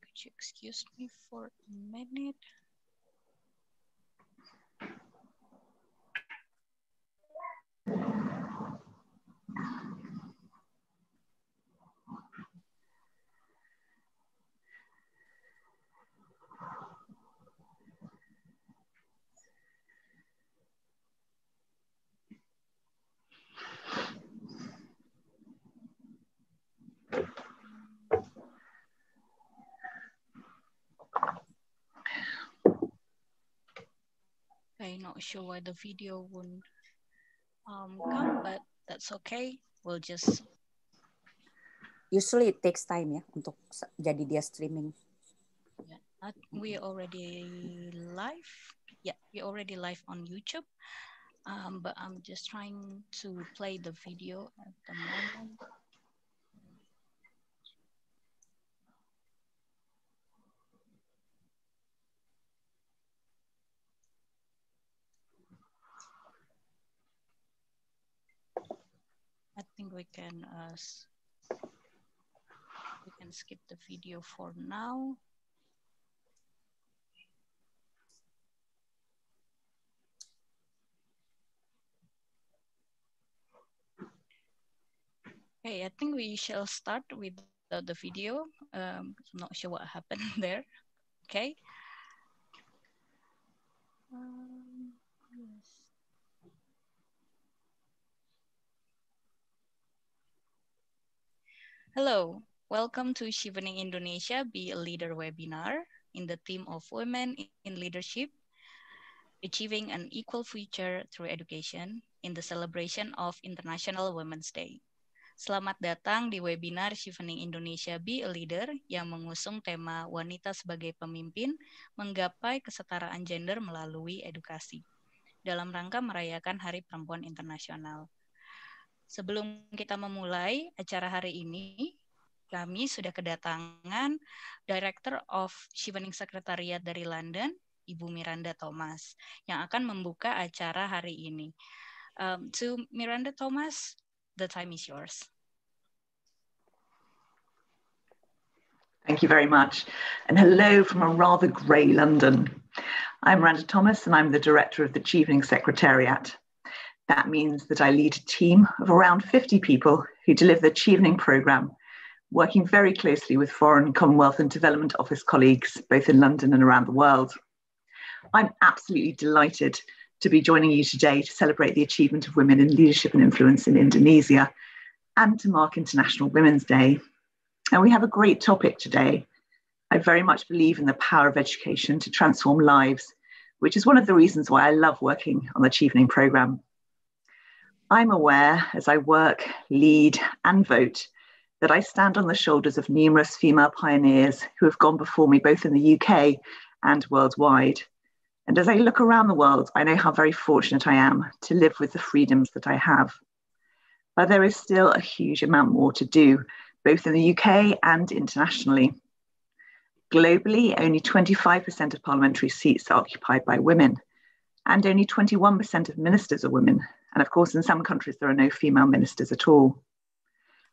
could you excuse me for a minute? I'm not sure why the video won't um, come, but that's okay. We'll just usually it takes time ya untuk jadi dia streaming. Yeah, uh, we already live. Yeah, we already live on YouTube. Um, but I'm just trying to play the video at the moment. we can uh, we can skip the video for now. Okay, I think we shall start with the, the video. Um, I'm not sure what happened there. Okay. Uh, Hello, welcome to Shivening Indonesia Be a Leader webinar in the theme of Women in Leadership, Achieving an Equal Future Through Education in the celebration of International Women's Day. Selamat datang di webinar Shivening Indonesia Be a Leader yang mengusung tema Wanita sebagai Pemimpin Menggapai Kesetaraan Gender Melalui Edukasi dalam rangka merayakan Hari Perempuan Internasional. Sebelum kita memulai acara hari ini, kami sudah kedatangan Director of Shivening Secretariat dari London, Ibu Miranda Thomas, yang akan membuka acara hari ini. Um, to Miranda Thomas, the time is yours. Thank you very much. And hello from a rather grey London. I'm Miranda Thomas and I'm the Director of the Chevening Secretariat. That means that I lead a team of around 50 people who deliver the Chevening programme, working very closely with foreign Commonwealth and Development Office colleagues, both in London and around the world. I'm absolutely delighted to be joining you today to celebrate the achievement of women in leadership and influence in Indonesia and to mark International Women's Day. And we have a great topic today. I very much believe in the power of education to transform lives, which is one of the reasons why I love working on the Chevening programme. I'm aware as I work, lead, and vote that I stand on the shoulders of numerous female pioneers who have gone before me both in the UK and worldwide. And as I look around the world, I know how very fortunate I am to live with the freedoms that I have. But there is still a huge amount more to do, both in the UK and internationally. Globally, only 25% of parliamentary seats are occupied by women, and only 21% of ministers are women, and of course, in some countries, there are no female ministers at all.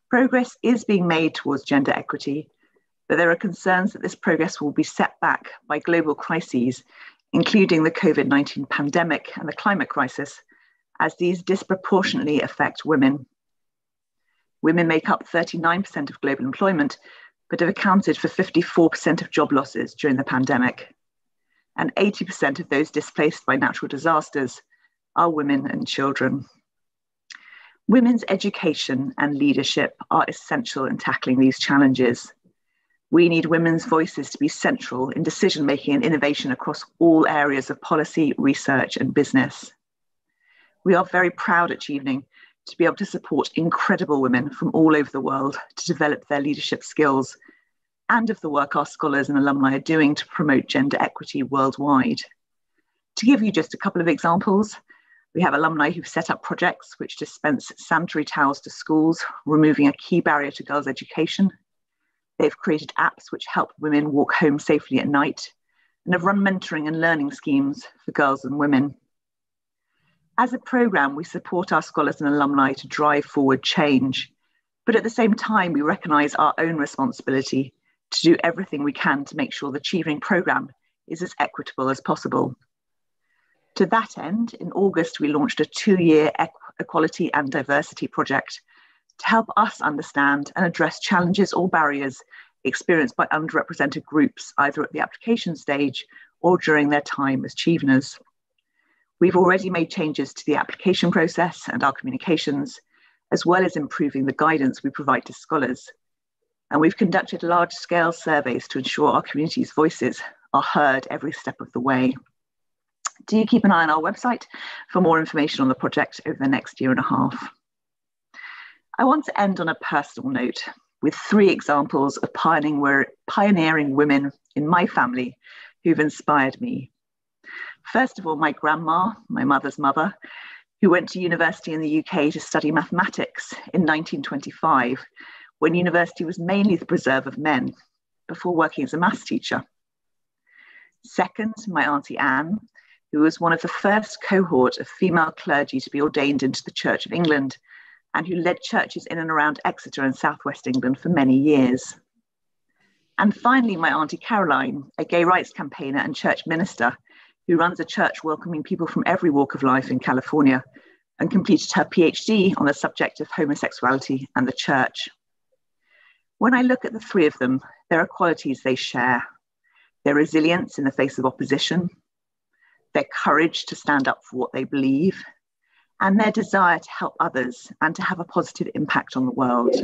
Progress is being made towards gender equity, but there are concerns that this progress will be set back by global crises, including the COVID 19 pandemic and the climate crisis, as these disproportionately affect women. Women make up 39% of global employment, but have accounted for 54% of job losses during the pandemic. And 80% of those displaced by natural disasters are women and children. Women's education and leadership are essential in tackling these challenges. We need women's voices to be central in decision making and innovation across all areas of policy, research, and business. We are very proud at evening to be able to support incredible women from all over the world to develop their leadership skills and of the work our scholars and alumni are doing to promote gender equity worldwide. To give you just a couple of examples, we have alumni who've set up projects which dispense sanitary towels to schools, removing a key barrier to girls' education. They've created apps which help women walk home safely at night and have run mentoring and learning schemes for girls and women. As a programme, we support our scholars and alumni to drive forward change, but at the same time, we recognise our own responsibility to do everything we can to make sure the Achieving programme is as equitable as possible. To that end, in August, we launched a two year equality and diversity project to help us understand and address challenges or barriers experienced by underrepresented groups, either at the application stage or during their time as Cheveners. We've already made changes to the application process and our communications, as well as improving the guidance we provide to scholars. And we've conducted large scale surveys to ensure our community's voices are heard every step of the way do keep an eye on our website for more information on the project over the next year and a half. I want to end on a personal note with three examples of pioneering, women in my family who've inspired me. First of all, my grandma, my mother's mother, who went to university in the UK to study mathematics in 1925, when university was mainly the preserve of men, before working as a maths teacher. Second, my auntie Anne, who was one of the first cohort of female clergy to be ordained into the Church of England and who led churches in and around Exeter and southwest England for many years. And finally, my Auntie Caroline, a gay rights campaigner and church minister who runs a church welcoming people from every walk of life in California and completed her PhD on the subject of homosexuality and the church. When I look at the three of them, there are qualities they share their resilience in the face of opposition, their courage to stand up for what they believe, and their desire to help others and to have a positive impact on the world.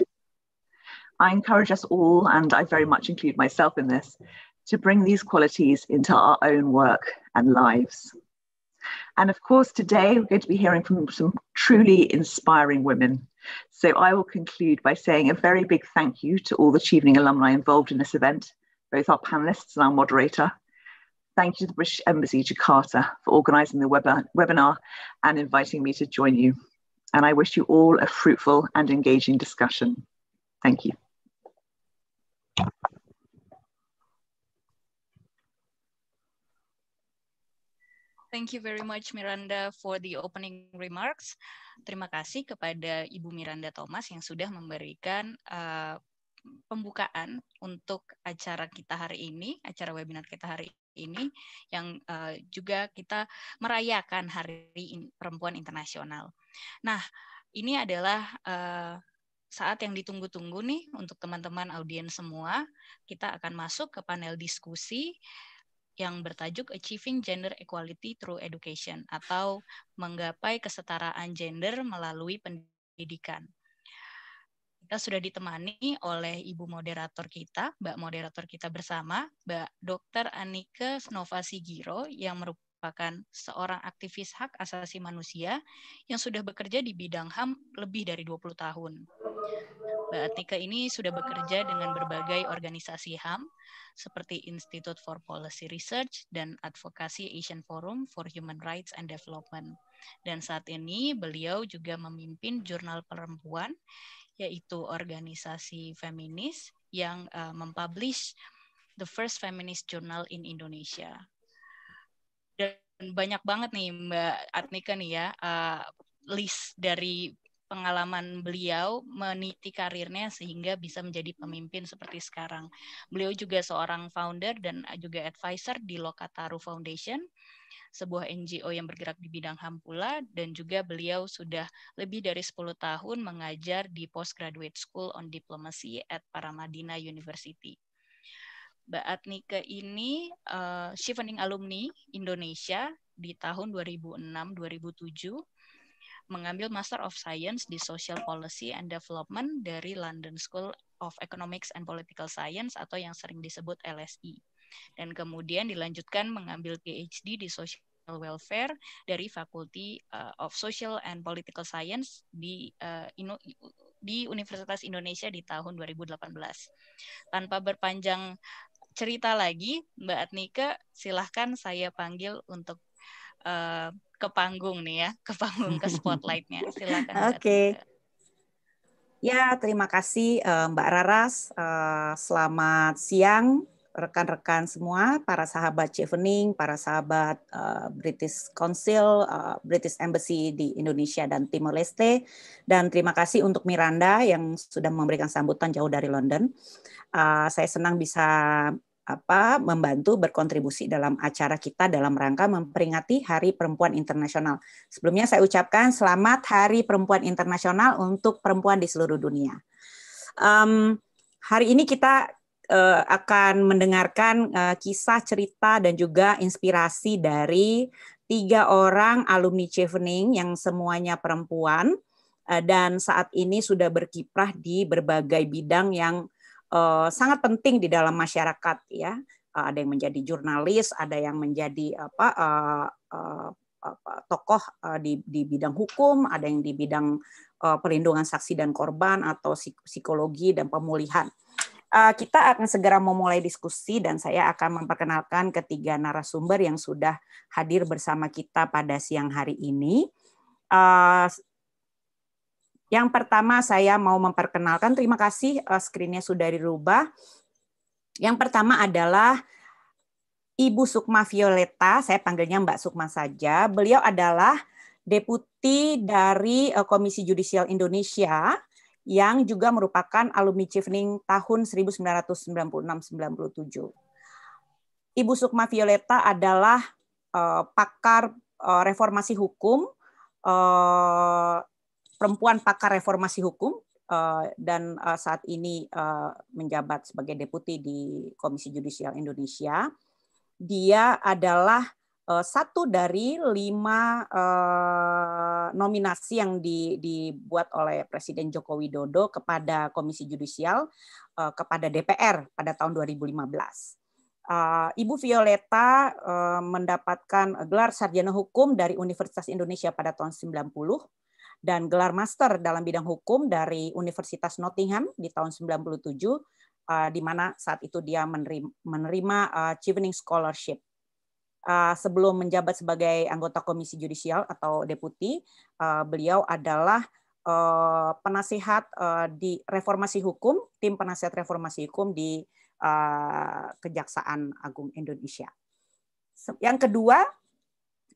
I encourage us all, and I very much include myself in this, to bring these qualities into our own work and lives. And of course, today we're going to be hearing from some truly inspiring women. So I will conclude by saying a very big thank you to all the Chevening alumni involved in this event, both our panelists and our moderator. Thank you to the British Embassy Jakarta for organising the web- webinar and inviting me to join you. And I wish you all a fruitful and engaging discussion. Thank you. Thank you very much Miranda for the opening remarks. Terima kasih kepada Ibu Miranda Thomas yang sudah memberikan uh, pembukaan untuk acara kita hari ini, acara webinar kita hari ini yang uh, juga kita merayakan Hari Perempuan Internasional. Nah, ini adalah uh, saat yang ditunggu-tunggu nih untuk teman-teman audiens semua. Kita akan masuk ke panel diskusi yang bertajuk Achieving Gender Equality Through Education atau menggapai kesetaraan gender melalui pendidikan. Kita sudah ditemani oleh Ibu Moderator kita, Mbak Moderator kita bersama, Mbak Dr. Anike Snova Sigiro yang merupakan seorang aktivis hak asasi manusia yang sudah bekerja di bidang HAM lebih dari 20 tahun. Mbak Atika ini sudah bekerja dengan berbagai organisasi HAM seperti Institute for Policy Research dan Advokasi Asian Forum for Human Rights and Development. Dan saat ini beliau juga memimpin jurnal perempuan yaitu organisasi feminis yang uh, mempublish the first feminist journal in Indonesia. Dan banyak banget nih Mbak Atnika nih ya uh, list dari pengalaman beliau meniti karirnya sehingga bisa menjadi pemimpin seperti sekarang. Beliau juga seorang founder dan juga advisor di Lokataru Foundation sebuah NGO yang bergerak di bidang HAM pula dan juga beliau sudah lebih dari 10 tahun mengajar di Postgraduate School on Diplomacy at Paramadina University. Mbak ke ini uh, Shivening Alumni Indonesia di tahun 2006-2007 mengambil Master of Science di Social Policy and Development dari London School of Economics and Political Science atau yang sering disebut LSI. E dan kemudian dilanjutkan mengambil PhD di Social Welfare dari Faculty eh, of Social and Political Science di uh, di Universitas Indonesia di tahun 2018. Tanpa berpanjang cerita lagi, Mbak Atnika, silahkan saya panggil untuk uh, ke panggung nih ya, ke panggung ke spotlightnya. Silahkan. Oke. Okay. Ya, terima kasih uh, Mbak Raras. Uh, selamat siang rekan-rekan semua, para sahabat Chevening, para sahabat uh, British Council, uh, British Embassy di Indonesia dan Timor Leste, dan terima kasih untuk Miranda yang sudah memberikan sambutan jauh dari London. Uh, saya senang bisa apa membantu berkontribusi dalam acara kita dalam rangka memperingati Hari Perempuan Internasional. Sebelumnya saya ucapkan selamat Hari Perempuan Internasional untuk perempuan di seluruh dunia. Um, hari ini kita uh, akan mendengarkan uh, kisah cerita dan juga inspirasi dari tiga orang alumni Chevening yang semuanya perempuan uh, dan saat ini sudah berkiprah di berbagai bidang yang uh, sangat penting di dalam masyarakat ya. Uh, ada yang menjadi jurnalis, ada yang menjadi apa uh, uh, tokoh di, di bidang hukum, ada yang di bidang perlindungan saksi dan korban atau psikologi dan pemulihan. Eh, kita akan segera memulai diskusi dan saya akan memperkenalkan ketiga narasumber yang sudah hadir bersama kita pada siang hari ini. Eh, yang pertama saya mau memperkenalkan, terima kasih eh, screennya sudah dirubah. Yang pertama adalah Ibu Sukma Violeta, saya panggilnya Mbak Sukma saja. Beliau adalah deputi dari Komisi Judisial Indonesia yang juga merupakan alumni Chevening tahun 1996-97. Ibu Sukma Violeta adalah uh, pakar uh, reformasi hukum, uh, perempuan pakar reformasi hukum, uh, dan uh, saat ini uh, menjabat sebagai deputi di Komisi Judisial Indonesia. Dia adalah Eh, satu dari lima eh, nominasi yang dibuat oleh Presiden Joko Widodo kepada Komisi Judisial eh, kepada DPR pada tahun 2015. Eh, Ibu Violeta eh, mendapatkan gelar sarjana hukum dari Universitas Indonesia pada tahun 90 dan gelar master dalam bidang hukum dari Universitas Nottingham di tahun 97 eh, di mana saat itu dia menerima, menerima eh, Chevening Scholarship Ah, sebelum menjabat sebagai anggota Komisi judisial atau deputi, uh, beliau adalah uh, penasehat uh, di reformasi hukum, tim penasehat reformasi hukum di uh, Kejaksaan Agung Indonesia. Yang kedua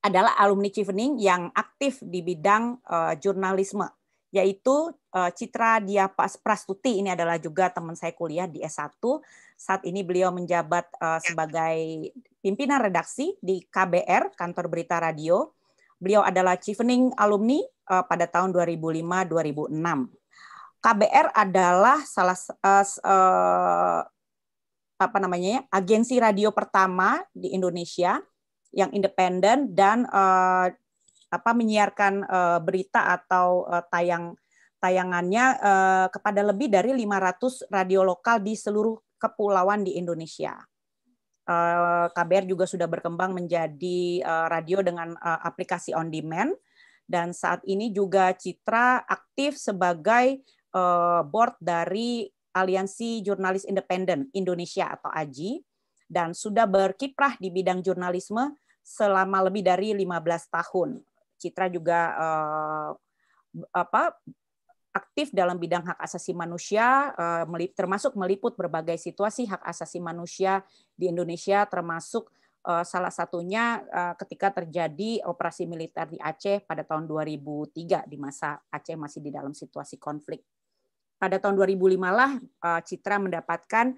adalah alumni Chevening yang aktif di bidang uh, jurnalisme, yaitu Citra Diapas Prastuti. Ini adalah juga teman saya kuliah di S1. Saat ini beliau menjabat ya. sebagai pimpinan redaksi di KBR, Kantor Berita Radio. Beliau adalah chiefening alumni uh, pada tahun 2005-2006. KBR adalah salah uh, uh, apa namanya ya, agensi radio pertama di Indonesia yang independen dan uh, apa menyiarkan uh, berita atau uh, tayang tayangannya uh, kepada lebih dari 500 radio lokal di seluruh kepulauan di Indonesia. Eh, KBR juga sudah berkembang menjadi eh, radio dengan eh, aplikasi on demand dan saat ini juga Citra aktif sebagai board dari Aliansi Jurnalis Independen Indonesia atau AJI dan sudah berkiprah di bidang jurnalisme selama lebih dari 15 tahun. Citra juga apa aktif dalam bidang hak asasi manusia, eh, termasuk meliput berbagai situasi hak asasi manusia di Indonesia, termasuk eh, salah satunya eh, ketika terjadi operasi militer di Aceh pada tahun 2003 di masa Aceh masih di dalam situasi konflik. Pada tahun 2005 lah Citra mendapatkan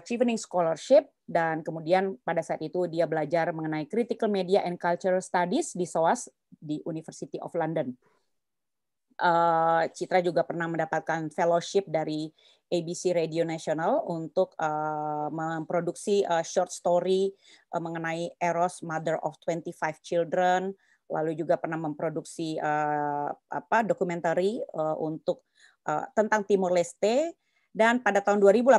Chevening Scholarship dan kemudian pada saat itu dia belajar mengenai Critical Media and Cultural Studies di SOAS di University of London Eh, Citra juga pernah mendapatkan fellowship dari ABC Radio National untuk eh, memproduksi eh, short story mengenai Eros, Mother of 25 Children, lalu juga pernah memproduksi uh, apa dokumentari untuk tentang Timor Leste dan pada tahun 2018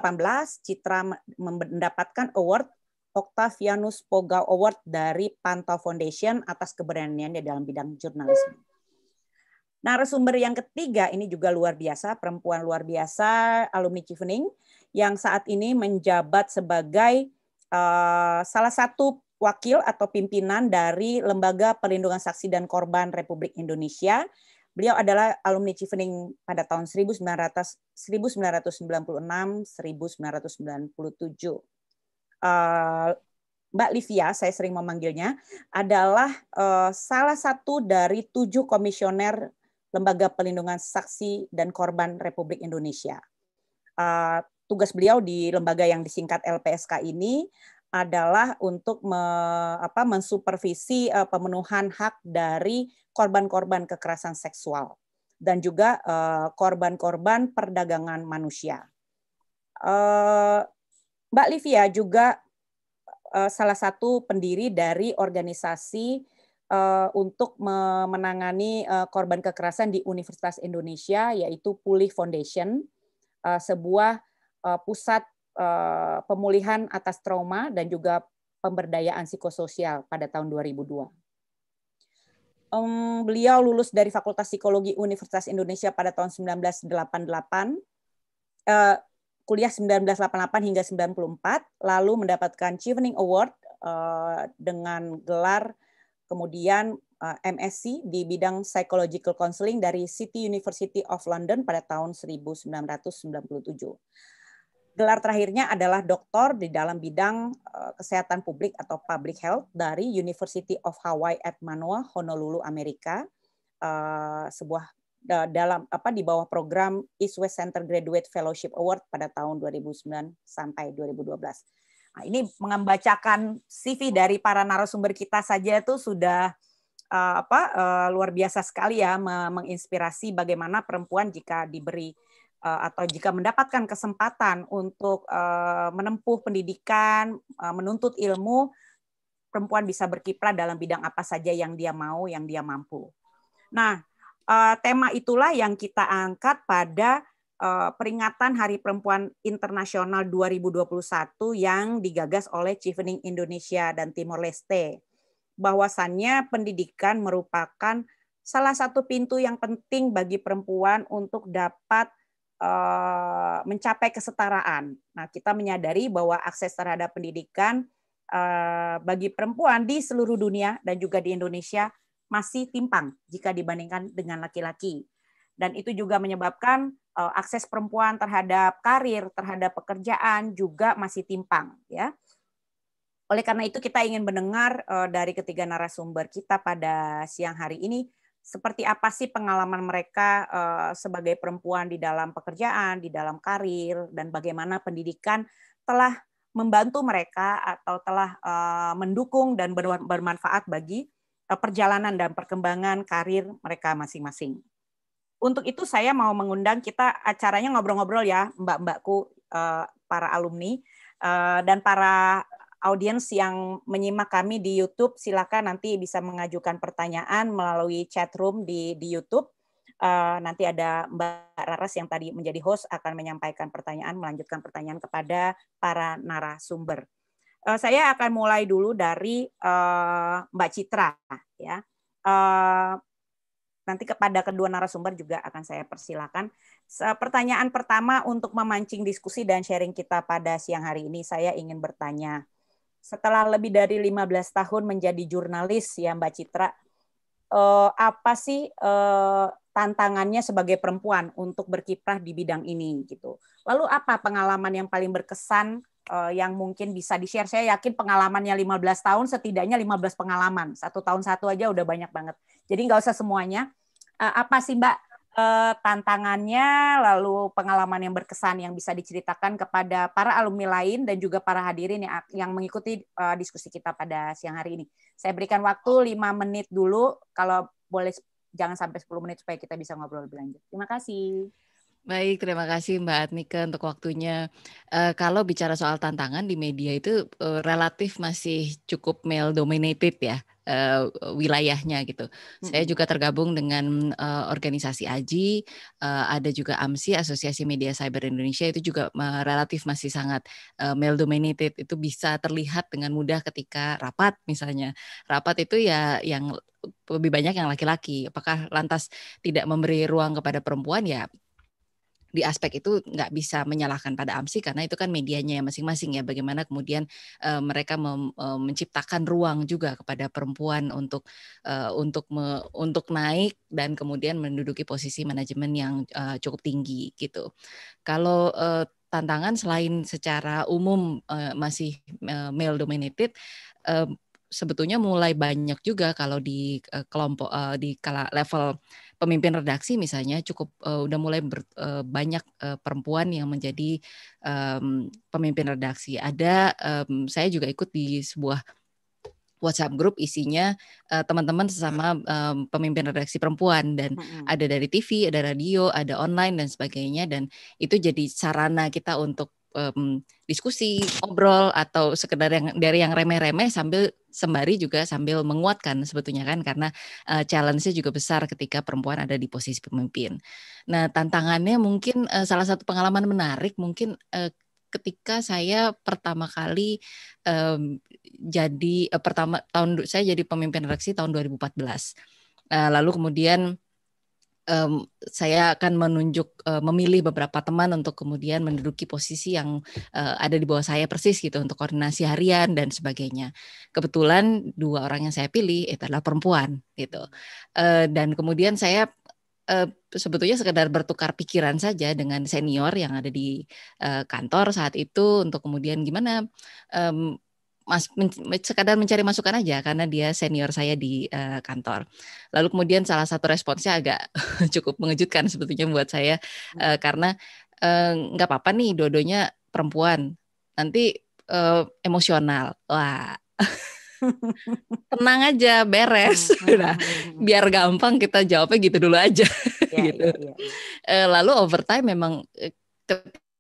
Citra mendapatkan award Octavianus Poga Award dari Pantau Foundation atas keberaniannya dalam bidang jurnalisme. Narasumber yang ketiga ini juga luar biasa, perempuan luar biasa, alumni Civening, yang saat ini menjabat sebagai uh, salah satu wakil atau pimpinan dari Lembaga Perlindungan Saksi dan Korban Republik Indonesia. Beliau adalah alumni Civening pada tahun 1996 1997. Uh, Mbak Livia, saya sering memanggilnya, adalah uh, salah satu dari tujuh komisioner Lembaga Pelindungan Saksi dan Korban Republik Indonesia. Uh, tugas beliau di lembaga yang disingkat LPSK ini adalah untuk me, apa, mensupervisi uh, pemenuhan hak dari korban-korban kekerasan seksual dan juga eh, korban-korban uh, perdagangan manusia. Uh, Mbak Livia juga uh, salah satu pendiri dari organisasi Eh, untuk menangani eh, korban kekerasan di Universitas Indonesia, yaitu Pulih Foundation, eh, sebuah pusat pemulihan atas trauma dan juga pemberdayaan psikososial pada tahun 2002. beliau lulus dari Fakultas Psikologi Universitas Indonesia pada tahun 1988, kuliah 1988 hingga 1994, lalu mendapatkan Chevening Award dengan gelar kemudian eh, MSc di bidang Psychological Counseling dari City University of London pada tahun 1997. Gelar terakhirnya adalah doktor di dalam bidang eh, kesehatan publik atau public health dari University of Hawaii at Manoa, Honolulu, Amerika. Eh, sebuah dalam apa di bawah program East West Center Graduate Fellowship Award pada tahun 2009 sampai 2012 Nah, ini mengembacakan CV dari para narasumber kita saja itu sudah uh, apa uh, luar biasa sekali ya menginspirasi bagaimana perempuan jika diberi eh, atau jika mendapatkan kesempatan untuk menempuh pendidikan, menuntut ilmu, perempuan bisa berkiprah dalam bidang apa saja yang dia mau, yang dia mampu. Nah, tema itulah yang kita angkat pada Eh, peringatan Hari Perempuan Internasional 2021 yang digagas oleh Chevening Indonesia dan Timor Leste. Bahwasannya pendidikan merupakan salah satu pintu yang penting bagi perempuan untuk dapat eh, mencapai kesetaraan. Nah, kita menyadari bahwa akses terhadap pendidikan eh, bagi perempuan di seluruh dunia dan juga di Indonesia masih timpang jika dibandingkan dengan laki-laki dan itu juga menyebabkan uh, akses perempuan terhadap karir, terhadap pekerjaan juga masih timpang ya. Oleh karena itu kita ingin mendengar uh, dari ketiga narasumber kita pada siang hari ini seperti apa sih pengalaman mereka uh, sebagai perempuan di dalam pekerjaan, di dalam karir dan bagaimana pendidikan telah membantu mereka atau telah mendukung dan bermanfaat bagi perjalanan dan perkembangan karir mereka masing-masing untuk itu saya mau mengundang kita acaranya ngobrol-ngobrol ya mbak-mbakku eh, para alumni eh, dan para audiens yang menyimak kami di YouTube silakan nanti bisa mengajukan pertanyaan melalui chat room di di YouTube. Eh, nanti ada Mbak Raras yang tadi menjadi host akan menyampaikan pertanyaan, melanjutkan pertanyaan kepada para narasumber. saya akan mulai dulu dari Mbak Citra ya nanti kepada kedua narasumber juga akan saya persilakan. Pertanyaan pertama untuk memancing diskusi dan sharing kita pada siang hari ini, saya ingin bertanya. Setelah lebih dari 15 tahun menjadi jurnalis ya Mbak Citra, eh, apa sih eh, tantangannya sebagai perempuan untuk berkiprah di bidang ini gitu. Lalu apa pengalaman yang paling berkesan eh, yang mungkin bisa di-share. Saya yakin pengalamannya 15 tahun, setidaknya 15 pengalaman. Satu tahun satu aja udah banyak banget. Jadi nggak usah semuanya. Eh, apa sih Mbak eh, tantangannya, lalu pengalaman yang berkesan yang bisa diceritakan kepada para alumni lain dan juga para hadirin yang, yang mengikuti eh, diskusi kita pada siang hari ini. Saya berikan waktu 5 menit dulu, kalau boleh jangan sampai 10 menit supaya kita bisa ngobrol lebih lanjut. Terima kasih. Baik, terima kasih Mbak Atnika untuk waktunya. Uh, kalau bicara soal tantangan di media itu uh, relatif masih cukup male dominated ya uh, wilayahnya gitu. hmm Saya juga tergabung dengan uh, organisasi AJI, uh, ada juga AMSI Asosiasi Media Cyber Indonesia itu juga uh, relatif masih sangat uh, male dominated. Itu bisa terlihat dengan mudah ketika rapat misalnya. Rapat itu ya yang lebih banyak yang laki-laki. Apakah lantas tidak memberi ruang kepada perempuan? Ya di aspek itu nggak bisa menyalahkan pada AMSI karena itu kan medianya masing-masing ya bagaimana kemudian uh, mereka mem, uh, menciptakan ruang juga kepada perempuan untuk uh, untuk me, untuk naik dan kemudian menduduki posisi manajemen yang uh, cukup tinggi gitu. Kalau uh, tantangan selain secara umum uh, masih uh, male dominated uh, sebetulnya mulai banyak juga kalau di uh, kelompok uh, di kala level pemimpin redaksi misalnya cukup uh, udah mulai ber, uh, banyak uh, perempuan yang menjadi um, pemimpin redaksi. Ada um, saya juga ikut di sebuah WhatsApp grup isinya uh, teman-teman sesama um, pemimpin redaksi perempuan dan mm-hmm. ada dari TV, ada radio, ada online dan sebagainya dan itu jadi sarana kita untuk um, diskusi, obrol atau sekedar yang dari yang remeh-remeh sambil sembari juga sambil menguatkan sebetulnya kan karena uh, challenge-nya juga besar ketika perempuan ada di posisi pemimpin. Nah, tantangannya mungkin uh, salah satu pengalaman menarik mungkin uh, ketika saya pertama kali um, jadi uh, pertama tahun saya jadi pemimpin reaksi tahun 2014. Uh, lalu kemudian um, saya akan menunjuk uh, memilih beberapa teman untuk kemudian menduduki posisi yang uh, ada di bawah saya persis gitu untuk koordinasi harian dan sebagainya. Kebetulan dua orang yang saya pilih itu adalah perempuan gitu. Uh, dan kemudian saya uh, sebetulnya sekedar bertukar pikiran saja dengan senior yang ada di uh, kantor saat itu untuk kemudian gimana um, mas men, sekadar mencari masukan aja karena dia senior saya di uh, kantor. Lalu kemudian salah satu responsnya agak cukup mengejutkan sebetulnya buat saya uh, karena eh, nggak uh, apa-apa nih dodonya perempuan nanti uh, emosional. Wah. tenang aja beres nah, biar gampang kita jawabnya gitu dulu aja ya, gitu ya, ya. lalu overtime memang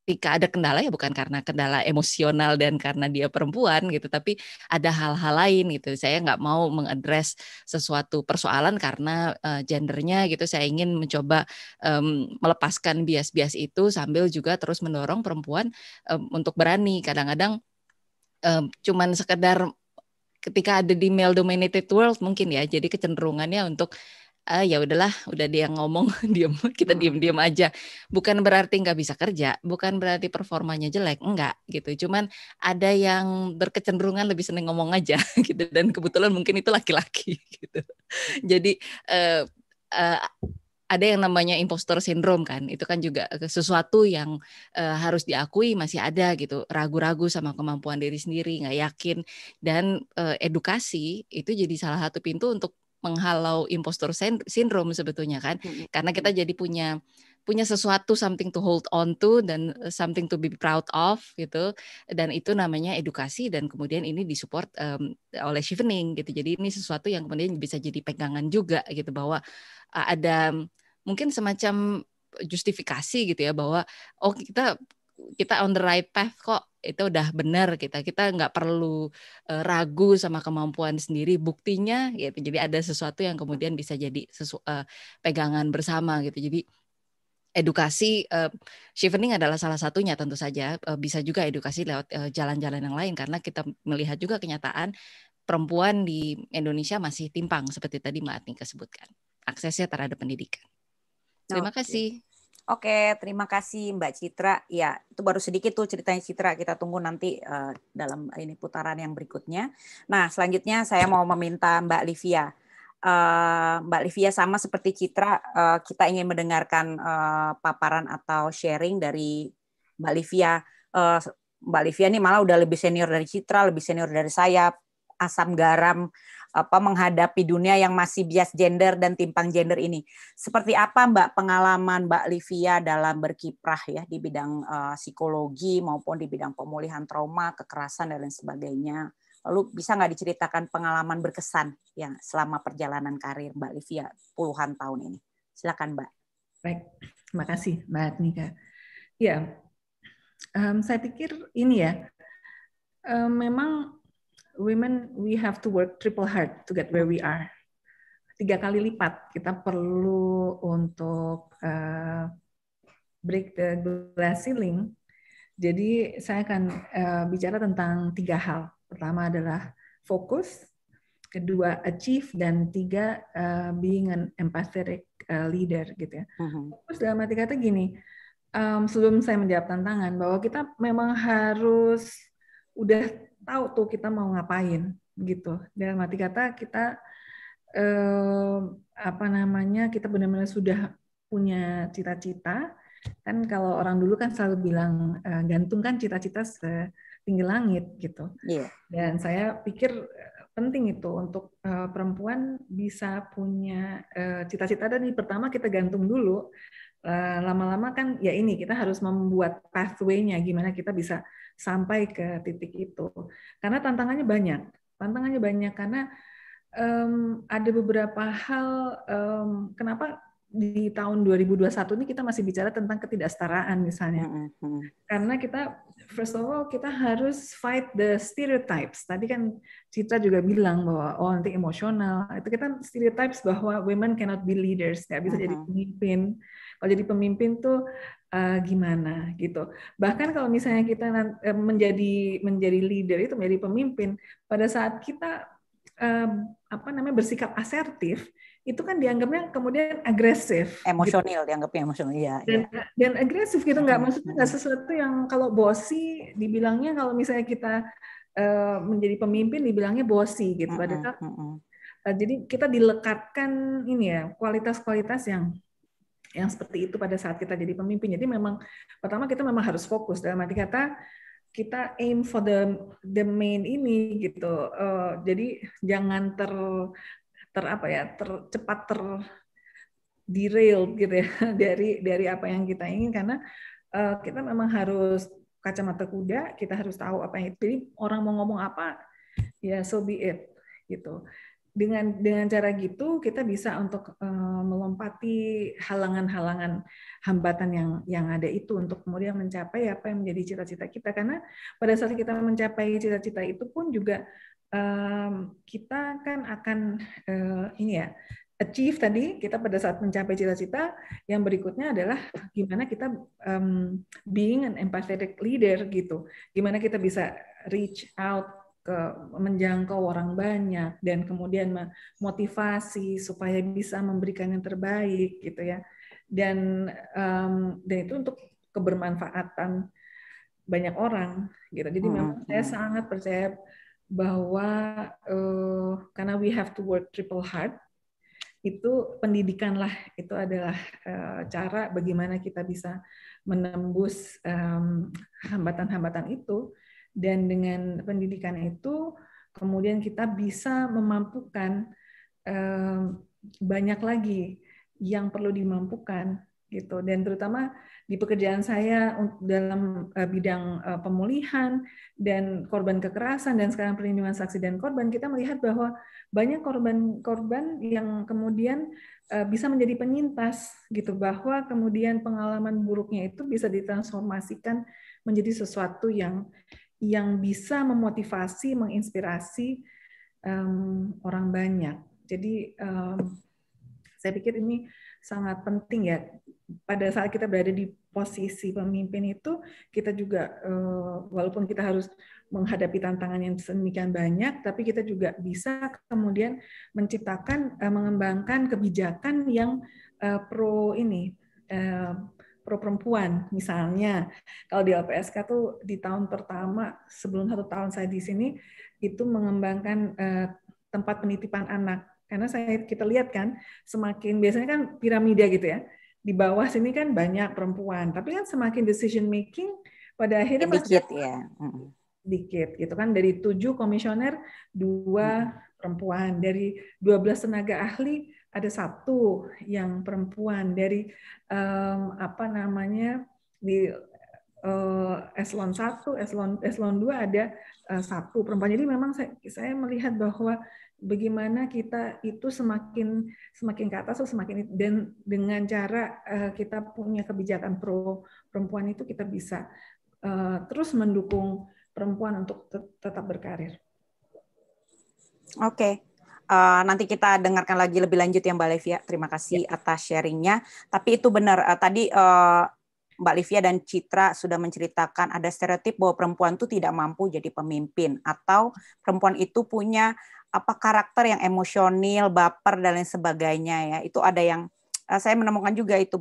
ketika ada kendala ya bukan karena kendala emosional dan karena dia perempuan gitu tapi ada hal-hal lain gitu saya nggak mau mengadres sesuatu persoalan karena uh, gendernya gitu saya ingin mencoba um, melepaskan bias-bias itu sambil juga terus mendorong perempuan um, untuk berani kadang-kadang um, cuman sekedar ketika ada di male dominated world mungkin ya jadi kecenderungannya untuk uh, ya udahlah udah dia ngomong diem kita diem hmm. diem aja bukan berarti nggak bisa kerja bukan berarti performanya jelek enggak gitu cuman ada yang berkecenderungan lebih seneng ngomong aja gitu dan kebetulan mungkin itu laki-laki gitu jadi uh, uh, ada yang namanya impostor syndrome kan itu kan juga sesuatu yang uh, harus diakui masih ada gitu ragu-ragu sama kemampuan diri sendiri nggak yakin dan uh, edukasi itu jadi salah satu pintu untuk menghalau impostor syndrome sebetulnya kan mm-hmm. karena kita jadi punya punya sesuatu something to hold on to dan eh, something to be proud of gitu dan itu namanya edukasi dan kemudian ini disupport um, oleh Shivening gitu jadi ini sesuatu yang kemudian bisa jadi pegangan juga gitu bahwa uh, ada mungkin semacam justifikasi gitu ya bahwa oh kita kita on the right path kok itu udah benar kita gitu. kita nggak perlu uh, ragu sama kemampuan sendiri buktinya gitu jadi ada sesuatu yang kemudian bisa jadi sesu, uh, pegangan bersama gitu jadi edukasi uh, shifting adalah salah satunya tentu saja uh, bisa juga edukasi lewat jalan-jalan uh, yang lain karena kita melihat juga kenyataan perempuan di Indonesia masih timpang seperti tadi Mbak Atnika sebutkan aksesnya terhadap pendidikan terima okay. kasih Oke, terima kasih Mbak Citra. Ya, itu baru sedikit tuh ceritanya Citra. Kita tunggu nanti uh, dalam ini putaran yang berikutnya. Nah, selanjutnya saya mau meminta Mbak Livia. Uh, Mbak Livia sama seperti Citra, uh, kita ingin mendengarkan uh, paparan atau sharing dari Mbak Livia. Uh, Mbak Livia ini malah udah lebih senior dari Citra, lebih senior dari saya. Asam garam apa menghadapi dunia yang masih bias gender dan timpang gender ini. Seperti apa Mbak pengalaman Mbak Livia dalam berkiprah ya di bidang uh, psikologi maupun di bidang pemulihan trauma, kekerasan dan lain sebagainya. Lalu bisa nggak diceritakan pengalaman berkesan ya selama perjalanan karir Mbak Livia puluhan tahun ini? Silakan Mbak. Baik, terima kasih Mbak Nika. Ya, um, saya pikir ini ya, um, memang women we have to work triple hard to get where we are. Tiga kali lipat kita perlu untuk uh, break the glass ceiling. Jadi saya akan uh, bicara tentang tiga hal. Pertama adalah fokus, kedua achieve dan tiga uh, being an empathetic uh, leader gitu ya. Uh-huh. Terus dalam arti kata gini, um, sebelum saya menjawab tantangan bahwa kita memang harus udah tahu tuh kita mau ngapain gitu. Dalam arti kata kita eh, apa namanya kita benar-benar sudah punya cita-cita. Kan kalau orang dulu kan selalu bilang eh, gantungkan cita-cita setinggi langit gitu. Yeah. Dan saya pikir eh, penting itu untuk uh, perempuan bisa punya cita eh, cita-cita dan pertama kita gantung dulu Eh, lama-lama kan ya ini kita harus membuat pathway-nya gimana kita bisa sampai ke titik itu karena tantangannya banyak tantangannya banyak karena um, ada beberapa hal um, kenapa di tahun 2021 ini kita masih bicara tentang ketidaksetaraan misalnya. Mm -hmm. Karena kita first of all kita harus fight the stereotypes. Tadi kan Citra juga bilang bahwa oh nanti emosional. Itu kita stereotypes bahwa women cannot be leaders, nggak bisa mm -hmm. jadi pemimpin. Kalau jadi pemimpin tuh uh, gimana gitu. Bahkan kalau misalnya kita eh, menjadi menjadi leader itu menjadi pemimpin pada saat kita uh, apa namanya bersikap asertif itu kan dianggapnya kemudian agresif. Gitu. Emosional gitu. dianggapnya emosional, iya. Dan, ya. dan agresif gitu nggak maksudnya nggak sesuatu yang kalau bosi dibilangnya kalau misalnya kita uh, menjadi pemimpin dibilangnya bosi gitu. Hmm, mm hmm, uh, jadi kita dilekatkan ini ya kualitas-kualitas yang yang seperti itu pada saat kita jadi pemimpin. Jadi memang pertama kita memang harus fokus dalam arti kata kita aim for the the main ini gitu. Uh, jadi jangan ter ter apa ya tercepat ter derail gitu ya dari dari apa yang kita ingin karena uh, kita memang harus kacamata kuda kita harus tahu apa yang itu. jadi orang mau ngomong apa ya so be it gitu dengan dengan cara gitu kita bisa untuk uh, melompati halangan-halangan hambatan yang yang ada itu untuk kemudian mencapai apa yang menjadi cita-cita kita karena pada saat kita mencapai cita-cita itu pun juga um, kita kan akan uh, ini ya achieve tadi kita pada saat mencapai cita-cita yang berikutnya adalah gimana kita um, being an empathetic leader gitu gimana kita bisa reach out ke menjangkau orang banyak dan kemudian motivasi supaya bisa memberikan yang terbaik gitu ya dan um, dan itu untuk kebermanfaatan banyak orang gitu jadi memang hmm, saya hmm. sangat percaya bahwa uh, karena we have to work triple hard itu pendidikanlah itu adalah uh, cara bagaimana kita bisa menembus hambatan hambatan-hambatan itu dan dengan pendidikan itu kemudian kita bisa memampukan um, banyak lagi yang perlu dimampukan gitu dan terutama di pekerjaan saya dalam eh, bidang eh, pemulihan dan korban kekerasan dan sekarang perlindungan saksi dan korban kita melihat bahwa banyak korban-korban yang kemudian eh, bisa menjadi penyintas gitu bahwa kemudian pengalaman buruknya itu bisa ditransformasikan menjadi sesuatu yang yang bisa memotivasi menginspirasi um, orang banyak jadi um, saya pikir ini sangat penting ya pada saat kita berada di posisi pemimpin itu kita juga eh, walaupun kita harus menghadapi tantangan yang sedemikian banyak tapi kita juga bisa kemudian menciptakan eh, mengembangkan kebijakan yang eh, pro ini pro perempuan misalnya kalau di LPSK tuh di tahun pertama sebelum satu tahun saya di sini itu mengembangkan tempat penitipan anak karena saya kita lihat kan semakin biasanya kan piramida gitu ya. Di bawah sini kan banyak perempuan, tapi kan semakin decision making pada akhirnya dikit ya. sedikit Dikit gitu kan dari tujuh komisioner dua hmm. perempuan, dari dua belas tenaga ahli ada satu yang perempuan dari um, apa namanya di uh, eselon satu eselon eselon 2 ada uh, satu perempuan. Jadi memang saya, saya melihat bahwa bagaimana kita itu semakin semakin ke atas atau semakin dan dengan cara eh, kita punya kebijakan pro perempuan itu kita bisa eh, terus mendukung perempuan untuk tetap berkarir. Oke. Okay. Uh, eh, nanti kita dengarkan lagi lebih lanjut ya Mbak Livia. Terima kasih ya. atas sharingnya. Tapi itu benar uh, tadi uh, Mbak Livia dan Citra sudah menceritakan ada stereotip bahwa perempuan itu tidak mampu jadi pemimpin atau perempuan itu punya apa karakter yang emosional, baper dan lain sebagainya ya. Itu ada yang eh, saya menemukan juga itu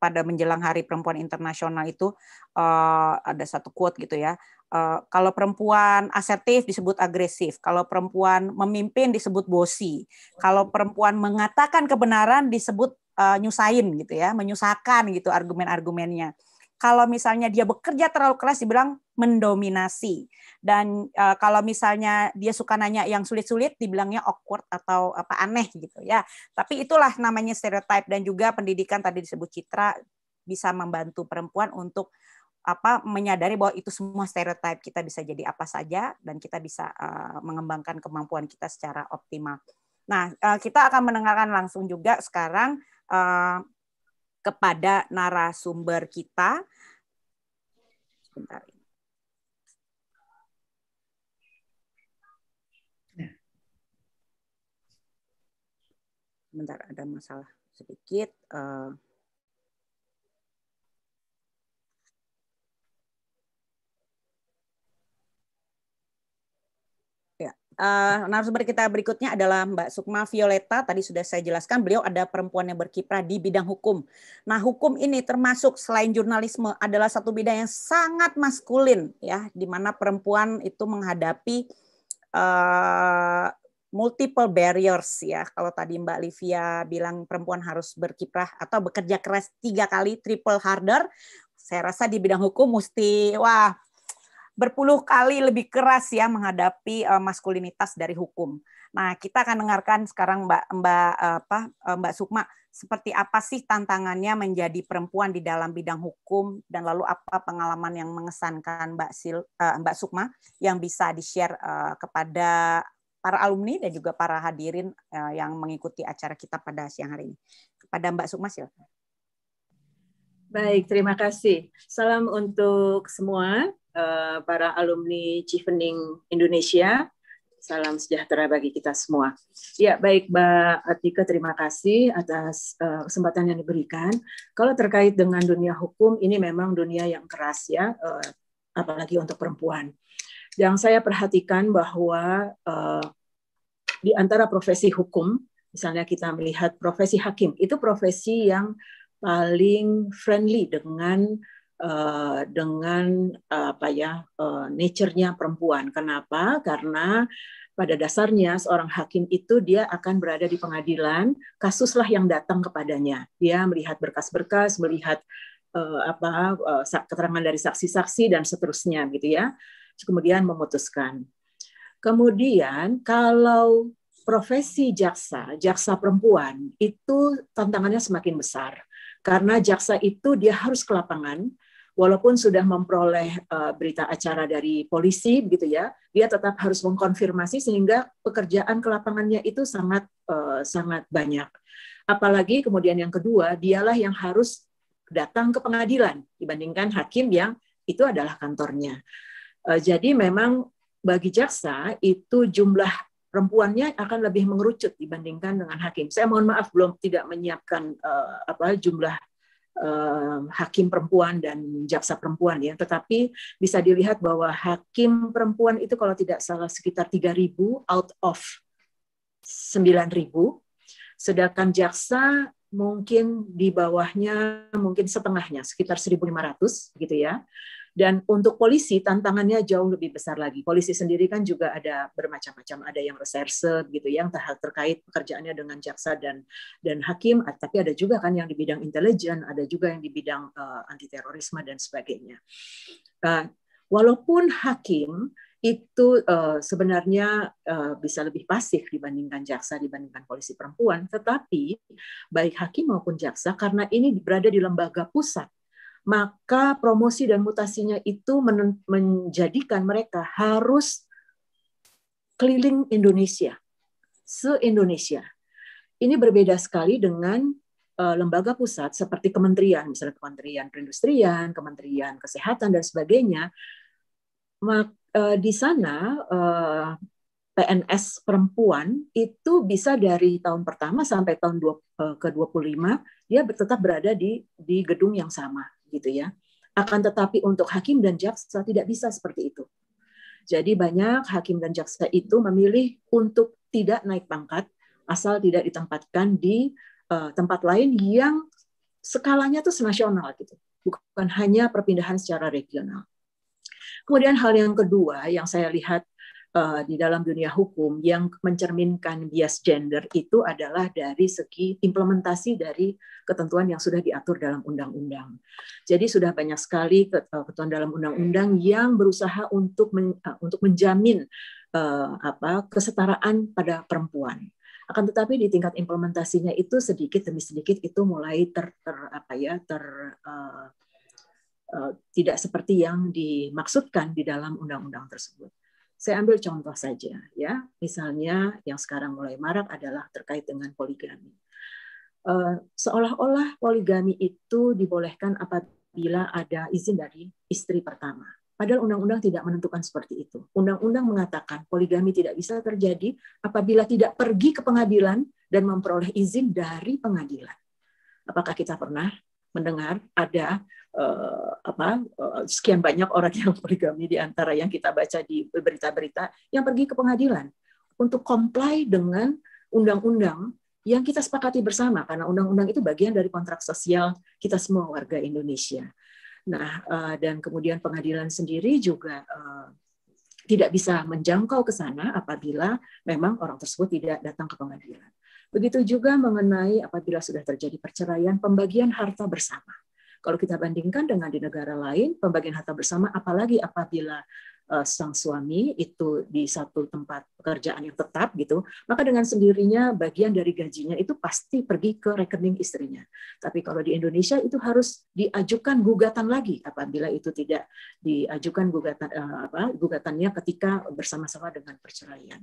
pada menjelang Hari Perempuan Internasional itu uh, ada satu quote gitu ya. Uh, kalau perempuan asertif disebut agresif, kalau perempuan memimpin disebut bosi, kalau perempuan mengatakan kebenaran disebut uh, nyusahin gitu ya, menyusahkan gitu argumen-argumennya. Kalau misalnya dia bekerja terlalu keras dibilang mendominasi. Dan uh, kalau misalnya dia suka nanya yang sulit-sulit, dibilangnya awkward atau apa aneh gitu ya. Tapi itulah namanya stereotype dan juga pendidikan tadi disebut citra bisa membantu perempuan untuk apa menyadari bahwa itu semua stereotip kita bisa jadi apa saja dan kita bisa uh, mengembangkan kemampuan kita secara optimal. Nah, uh, kita akan mendengarkan langsung juga sekarang uh, kepada narasumber kita. Sebentar. Ya. Bentar, ada masalah sedikit. Uh, Uh, narasumber kita berikutnya adalah Mbak Sukma Violeta. Tadi sudah saya jelaskan, beliau ada perempuan yang berkiprah di bidang hukum. Nah, hukum ini termasuk selain jurnalisme adalah satu bidang yang sangat maskulin, ya, di mana perempuan itu menghadapi uh, multiple barriers ya. Kalau tadi Mbak Livia bilang perempuan harus berkiprah atau bekerja keras tiga kali triple harder, saya rasa di bidang hukum mesti wah berpuluh kali lebih keras ya menghadapi uh, maskulinitas dari hukum. Nah, kita akan dengarkan sekarang Mbak Mbak eh, apa eh, Mbak Sukma seperti apa sih tantangannya menjadi perempuan di dalam bidang hukum dan lalu apa pengalaman yang mengesankan Mbak Sil, uh, Mbak Sukma yang bisa di-share uh, kepada para alumni dan juga para hadirin eh, yang mengikuti acara kita pada siang hari ini. Kepada Mbak Sukma silakan. Baik, terima kasih. Salam untuk semua eh, para alumni Civening Indonesia. Salam sejahtera bagi kita semua. Ya, baik Mbak Atika, terima kasih atas eh, kesempatan yang diberikan. Kalau terkait dengan dunia hukum, ini memang dunia yang keras ya, apalagi untuk perempuan yang saya perhatikan bahwa uh, di antara profesi hukum, misalnya kita melihat profesi hakim, itu profesi yang paling friendly dengan uh, dengan uh, apa ya uh, nature-nya perempuan. Kenapa? Karena pada dasarnya seorang hakim itu dia akan berada di pengadilan, kasuslah yang datang kepadanya. Dia melihat berkas-berkas, melihat uh, apa uh, keterangan dari saksi-saksi dan seterusnya gitu ya kemudian memutuskan. Kemudian kalau profesi jaksa, jaksa perempuan itu tantangannya semakin besar karena jaksa itu dia harus ke lapangan walaupun sudah memperoleh uh, berita acara dari polisi gitu ya, dia tetap harus mengkonfirmasi sehingga pekerjaan ke lapangannya itu sangat uh, sangat banyak. Apalagi kemudian yang kedua, dialah yang harus datang ke pengadilan dibandingkan hakim yang itu adalah kantornya. E, jadi memang bagi jaksa itu jumlah perempuannya akan lebih mengerucut dibandingkan dengan hakim. Saya mohon maaf belum tidak menyiapkan uh, apa jumlah uh, hakim perempuan dan jaksa perempuan ya. Tetapi bisa dilihat bahwa hakim perempuan itu kalau tidak salah sekitar 3.000 out of 9.000. Sedangkan jaksa mungkin di bawahnya mungkin setengahnya sekitar 1.500 gitu ya. Dan untuk polisi tantangannya jauh lebih besar lagi. Polisi sendiri kan juga ada bermacam-macam, ada yang reserse gitu, yang terkait pekerjaannya dengan jaksa dan dan hakim, ah, tapi ada juga kan yang di bidang intelijen, ada juga yang di bidang uh, eh, anti terorisme dan sebagainya. Uh, walaupun hakim itu uh, sebenarnya uh, bisa lebih pasif dibandingkan jaksa dibandingkan polisi perempuan tetapi baik hakim maupun jaksa karena ini berada di lembaga pusat maka promosi dan mutasinya itu menjadikan mereka harus keliling Indonesia, se-Indonesia. Ini berbeda sekali dengan eh, lembaga pusat seperti kementerian, misalnya kementerian perindustrian, kementerian kesehatan dan sebagainya. Eh, di sana eh, PNS perempuan itu bisa dari tahun pertama sampai tahun ke-25 dia tetap berada di gedung yang sama gitu ya. Akan tetapi untuk hakim dan jaksa tidak bisa seperti itu. Jadi banyak hakim dan jaksa itu memilih untuk tidak naik pangkat asal tidak ditempatkan di uh, tempat lain yang skalanya tuh nasional gitu, bukan hanya perpindahan secara regional. Kemudian hal yang kedua yang saya lihat uh, di dalam dunia hukum yang mencerminkan bias gender itu adalah dari segi implementasi dari ketentuan yang sudah diatur dalam undang-undang. Jadi sudah banyak sekali eh, ketentuan dalam undang-undang yang berusaha untuk men, uh, untuk menjamin uh, apa kesetaraan pada perempuan. Akan tetapi di tingkat implementasinya itu sedikit demi sedikit itu mulai ter, ter apa ya ter uh, tidak seperti yang dimaksudkan di dalam undang-undang tersebut. Saya ambil contoh saja ya, misalnya yang sekarang mulai marak adalah terkait dengan poligami. Eh, seolah-olah poligami itu dibolehkan apabila ada izin dari istri pertama. Padahal undang-undang tidak menentukan seperti itu. Undang-undang mengatakan poligami tidak bisa terjadi apabila tidak pergi ke pengadilan dan memperoleh izin dari pengadilan. Apakah kita pernah mendengar ada uh, apa uh, sekian banyak orang yang poligami di antara yang kita baca di berita-berita yang pergi ke pengadilan untuk comply dengan undang-undang yang kita sepakati bersama karena undang-undang itu bagian dari kontrak sosial kita semua warga Indonesia. Nah, eh, dan kemudian pengadilan sendiri juga tidak bisa menjangkau ke sana apabila memang orang tersebut tidak datang ke pengadilan. Begitu juga mengenai apabila sudah terjadi perceraian, pembagian harta bersama. Kalau kita bandingkan dengan di negara lain, pembagian harta bersama, apalagi apabila uh, sang suami itu di satu tempat pekerjaan yang tetap gitu, maka dengan sendirinya bagian dari gajinya itu pasti pergi ke rekening istrinya. Tapi kalau di Indonesia itu harus diajukan gugatan lagi apabila itu tidak diajukan gugatan uh, apa gugatannya ketika bersama-sama dengan perceraian.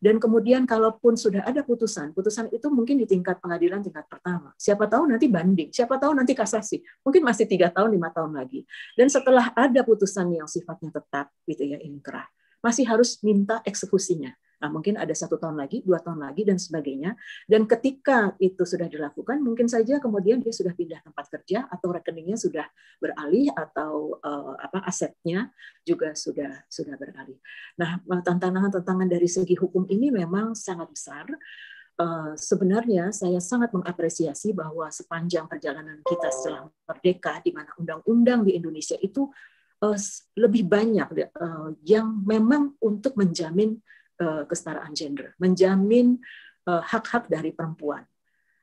Dan kemudian kalaupun sudah ada putusan, putusan itu mungkin di tingkat pengadilan tingkat pertama. Siapa tahu nanti banding, siapa tahu nanti kasasi, mungkin masih tiga tahun lima tahun lagi. Dan setelah ada putusan yang sifatnya tetap gitu ya inkrah. Masih harus minta eksekusinya. Nah, mungkin ada satu tahun lagi, dua tahun lagi, dan sebagainya. Dan ketika itu sudah dilakukan, mungkin saja kemudian dia sudah pindah tempat kerja atau rekeningnya sudah beralih atau uh, apa asetnya juga sudah sudah beralih. Nah, eh, tantangan-tantangan dari segi hukum ini memang sangat besar. Eh, sebenarnya saya sangat mengapresiasi bahwa sepanjang perjalanan kita setelah merdeka, di mana undang-undang di Indonesia itu Eh, lebih banyak eh, yang memang untuk menjamin eh, kesetaraan gender, menjamin hak-hak dari perempuan.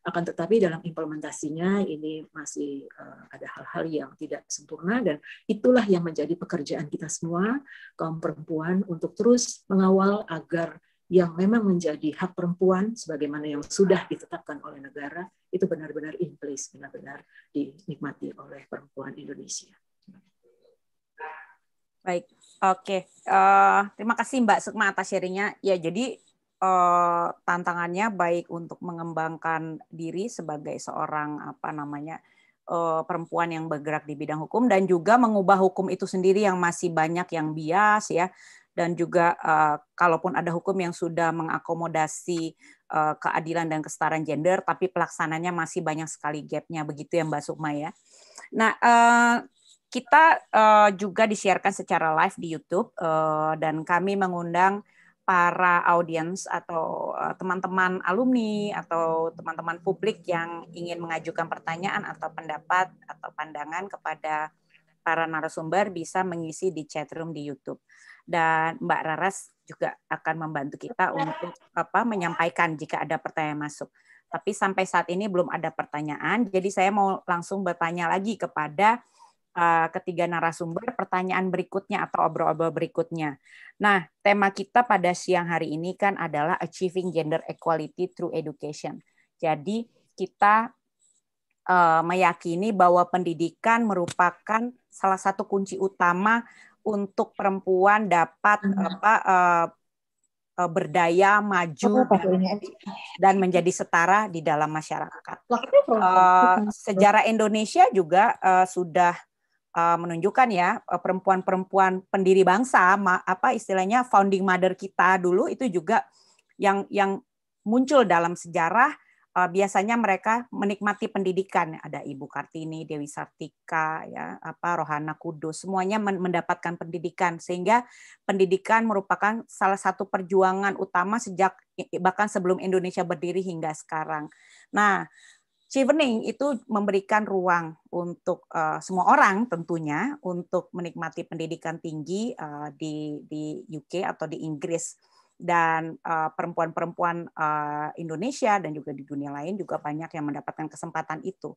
Akan tetapi dalam implementasinya ini masih ada hal-hal yang tidak sempurna dan itulah yang menjadi pekerjaan kita semua kaum perempuan untuk terus mengawal agar yang memang menjadi hak perempuan sebagaimana yang sudah ditetapkan oleh negara itu benar-benar in place, benar-benar dinikmati oleh perempuan Indonesia. Baik, oke. Uh, terima kasih Mbak Sukma atas sharingnya. Ya, jadi uh, tantangannya baik untuk mengembangkan diri sebagai seorang apa namanya uh, perempuan yang bergerak di bidang hukum dan juga mengubah hukum itu sendiri yang masih banyak yang bias ya dan juga uh, kalaupun ada hukum yang sudah mengakomodasi uh, keadilan dan kesetaraan gender tapi pelaksananya masih banyak sekali gapnya begitu ya Mbak Sukma ya. Nah uh, kita uh, juga disiarkan secara live di YouTube uh, dan kami mengundang para audiens atau eh, teman-teman uh, alumni atau teman-teman publik yang ingin mengajukan pertanyaan atau pendapat atau pandangan kepada para narasumber bisa mengisi di chat room di YouTube dan Mbak Raras juga akan membantu kita untuk apa menyampaikan jika ada pertanyaan masuk. Tapi sampai saat ini belum ada pertanyaan, jadi saya mau langsung bertanya lagi kepada Eh, ketiga narasumber pertanyaan berikutnya atau obrol-obrol berikutnya. Nah, tema kita pada siang hari ini kan adalah achieving gender equality through education. Jadi kita eh, meyakini bahwa pendidikan merupakan salah satu kunci utama untuk perempuan dapat mm -hmm. apa uh, berdaya maju dan menjadi setara di dalam masyarakat. Uh, sejarah Indonesia juga uh, sudah Eh, menunjukkan ya eh, perempuan-perempuan pendiri bangsa apa istilahnya founding mother kita dulu itu juga yang yang muncul dalam sejarah eh, biasanya mereka menikmati pendidikan ada Ibu Kartini, Dewi Sartika ya apa Rohana Kudus semuanya mendapatkan pendidikan sehingga pendidikan merupakan salah satu perjuangan utama sejak bahkan sebelum Indonesia berdiri hingga sekarang. Nah, Chevening itu memberikan ruang untuk uh, semua orang tentunya untuk menikmati pendidikan tinggi uh, di di UK atau di Inggris dan perempuan eh, perempuan-perempuan uh, Indonesia dan juga di dunia lain juga banyak yang mendapatkan kesempatan itu.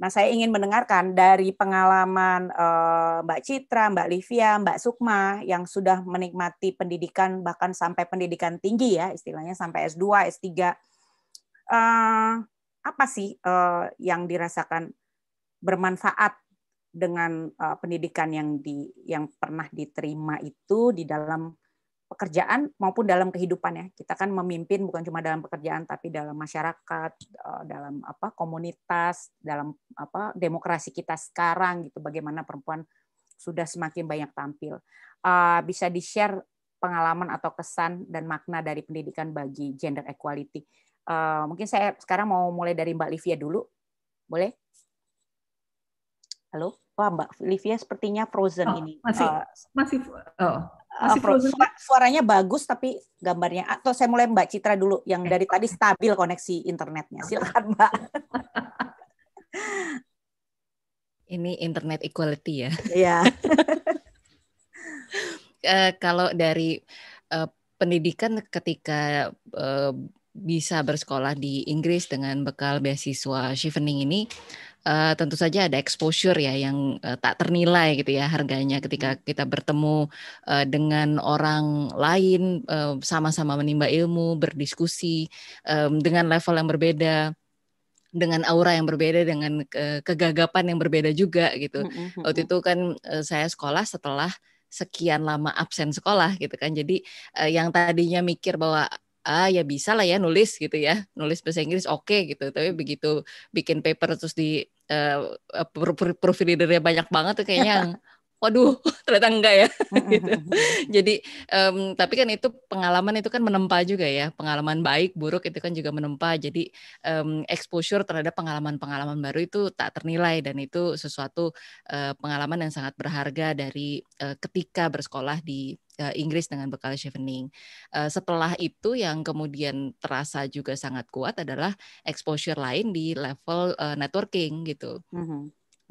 Nah, saya ingin mendengarkan dari pengalaman uh, Mbak Citra, Mbak Livia, Mbak Sukma yang sudah menikmati pendidikan bahkan sampai pendidikan tinggi ya, istilahnya sampai S2, S3. Uh, apa sih uh, yang dirasakan bermanfaat dengan uh, pendidikan yang di yang pernah diterima itu di dalam pekerjaan maupun dalam kehidupan ya. Kita kan memimpin bukan cuma dalam pekerjaan tapi dalam masyarakat, eh, dalam apa komunitas, dalam apa demokrasi kita sekarang gitu bagaimana perempuan sudah semakin banyak tampil. bisa di-share pengalaman atau kesan dan makna dari pendidikan bagi gender equality. Eh, mungkin saya sekarang mau mulai dari Mbak Livia dulu. Boleh? Halo? Wah, Mbak Livia sepertinya frozen oh, ini. Masih, uh, masih, oh, eh, masih frozen. suaranya bagus, tapi gambarnya. Atau saya mulai Mbak Citra dulu, yang dari tadi stabil koneksi internetnya. Silakan Mbak. ini internet equality ya. Iya. uh, kalau dari uh, pendidikan ketika uh, bisa bersekolah di Inggris dengan bekal beasiswa Chevening ini uh, tentu saja ada exposure ya yang uh, tak ternilai gitu ya harganya ketika hmm. kita bertemu uh, dengan orang lain sama sama-sama menimba ilmu, berdiskusi um, dengan level yang berbeda dengan aura yang berbeda dengan ke kegagapan yang berbeda juga gitu. Hmm, hmm, Waktu itu kan uh, saya sekolah setelah sekian lama absen sekolah gitu kan. Jadi uh, yang tadinya mikir bahwa ah ya bisa lah ya nulis gitu ya nulis bahasa Inggris oke okay, gitu tapi begitu bikin paper terus di uh, profil banyak banget tuh kayaknya waduh ternyata enggak ya gitu. jadi um, tapi kan itu pengalaman itu kan menempa juga ya pengalaman baik buruk itu kan juga menempa jadi um, exposure terhadap pengalaman-pengalaman baru itu tak ternilai dan itu sesuatu uh, pengalaman yang sangat berharga dari uh, ketika bersekolah di Eh, Inggris dengan bekal chevening. Eh, setelah itu yang kemudian terasa juga sangat kuat adalah exposure lain di level eh, networking gitu. Mm -hmm.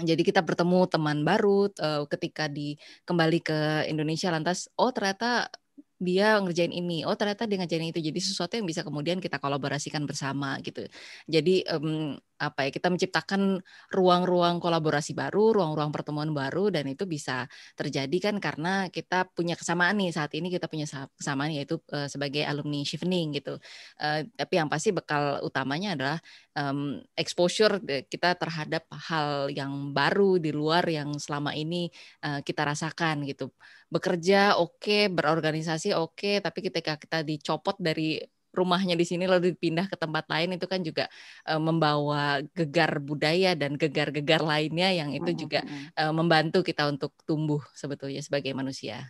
Jadi kita bertemu teman baru ketika di kembali ke Indonesia lantas oh ternyata dia ngerjain ini, oh ternyata dia ngerjain itu. Jadi sesuatu yang bisa kemudian kita kolaborasikan bersama gitu. Jadi um, apa ya kita menciptakan ruang-ruang kolaborasi baru, ruang-ruang pertemuan baru dan itu bisa terjadi kan karena kita punya kesamaan nih saat ini kita punya kesamaan yaitu uh, sebagai alumni shifting gitu. Uh, tapi yang pasti bekal utamanya adalah um, exposure eh, kita terhadap hal yang baru di luar yang selama ini uh, kita rasakan gitu bekerja oke, okay, berorganisasi oke, okay, tapi ketika kita dicopot dari rumahnya di sini lalu dipindah ke tempat lain itu kan juga e, membawa gegar budaya dan gegar-gegar lainnya yang itu juga e, membantu kita untuk tumbuh sebetulnya sebagai manusia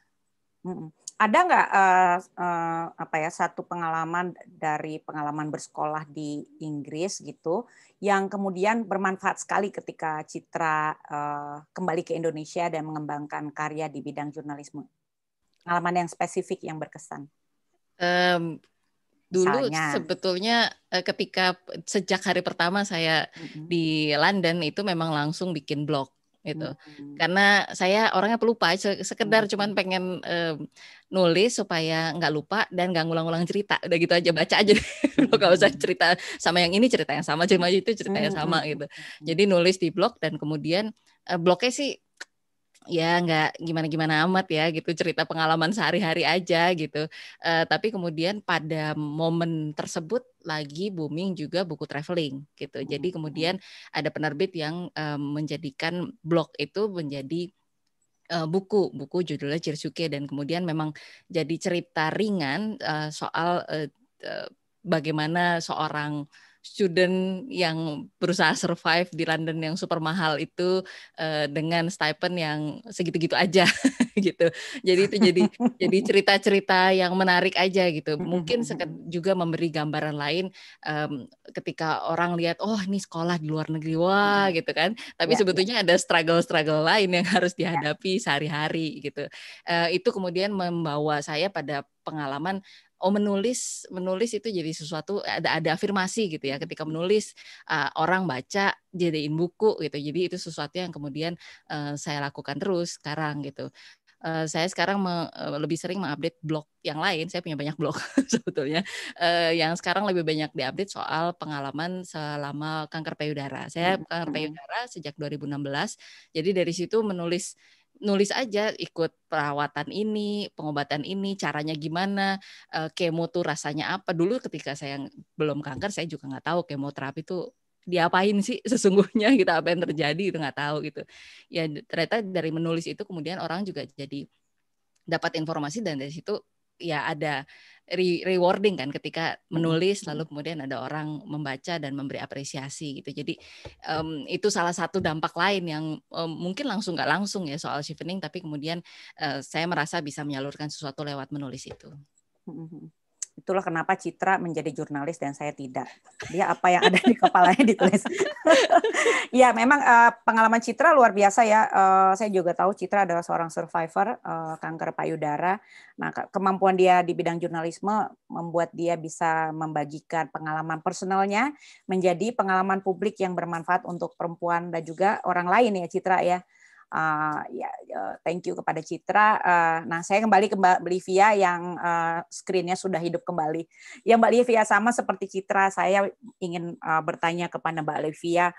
ada nggak uh, uh, apa ya satu pengalaman dari pengalaman bersekolah di Inggris gitu yang kemudian bermanfaat sekali ketika Citra uh, kembali ke Indonesia dan mengembangkan karya di bidang jurnalisme? Pengalaman yang spesifik yang berkesan? Um, dulu Misalnya. sebetulnya ketika sejak hari pertama saya mm -hmm. di London itu memang langsung bikin blog gitu. Hmm. Karena saya orangnya pelupa, sekedar hmm. cuman pengen um, nulis supaya nggak lupa dan nggak ngulang-ulang cerita. Udah gitu aja baca aja, lo hmm. usah cerita sama yang ini cerita yang sama, cuma itu cerita yang hmm, sama hmm, gitu. Hmm, Jadi nulis di blog dan kemudian uh, blognya sih ya nggak gimana-gimana amat ya gitu cerita pengalaman sehari-hari aja gitu. Uh, tapi kemudian pada momen tersebut lagi booming juga buku traveling gitu. Jadi hmm. kemudian ada penerbit yang uh, menjadikan blog itu menjadi eh, buku buku judulnya Cirsuke dan kemudian memang jadi cerita ringan uh, soal uh, bagaimana seorang student yang berusaha survive di London yang super mahal itu uh, dengan stipend yang segitu-gitu aja gitu. Jadi itu jadi jadi cerita-cerita yang menarik aja gitu. Mungkin juga memberi gambaran lain um, ketika orang lihat oh ini sekolah di luar negeri wah gitu kan. Tapi ya, ya. sebetulnya ya. ada struggle-struggle lain yang harus ya. dihadapi ya. sehari-hari gitu. Uh, itu kemudian membawa saya pada pengalaman oh menulis menulis itu jadi sesuatu eh, ada ada afirmasi gitu ya ketika menulis uh, orang baca jadiin buku gitu jadi itu sesuatu yang kemudian uh, saya lakukan terus sekarang gitu Uh, saya sekarang me, uh, lebih sering mengupdate blog yang lain. Saya punya banyak blog sebetulnya. Uh, yang sekarang lebih banyak diupdate soal pengalaman selama kanker payudara. Saya hmm. kanker payudara sejak 2016. Jadi dari situ menulis nulis aja ikut perawatan ini, pengobatan ini, caranya gimana, eh, kemo tuh rasanya apa. Dulu ketika saya belum kanker, saya juga nggak tahu kemoterapi tuh diapain sih sesungguhnya gitu apa yang terjadi itu nggak tahu gitu ya ternyata dari menulis itu kemudian orang juga jadi dapat informasi dan dari situ ya ada re rewarding kan ketika hmm. menulis lalu hmm. kemudian ada orang membaca dan memberi apresiasi gitu jadi um, itu salah satu dampak lain yang um, mungkin langsung nggak langsung ya soal shifting tapi kemudian uh, saya merasa bisa menyalurkan sesuatu lewat menulis itu. Hmm, Itulah kenapa Citra menjadi jurnalis dan saya tidak. Dia apa yang ada di kepalanya ditulis. ya, memang uh, pengalaman Citra luar biasa ya. Uh, saya juga tahu Citra adalah seorang survivor uh, kanker payudara. Nah, kemampuan dia di bidang jurnalisme membuat dia bisa membagikan pengalaman personalnya menjadi pengalaman publik yang bermanfaat untuk perempuan dan juga orang lain ya Citra ya uh, ya uh, thank you kepada Citra. Uh, nah, saya kembali ke Mbak Livia yang uh, screennya sudah hidup kembali. Ya Mbak Livia sama seperti Citra, saya ingin uh, bertanya kepada Mbak Livia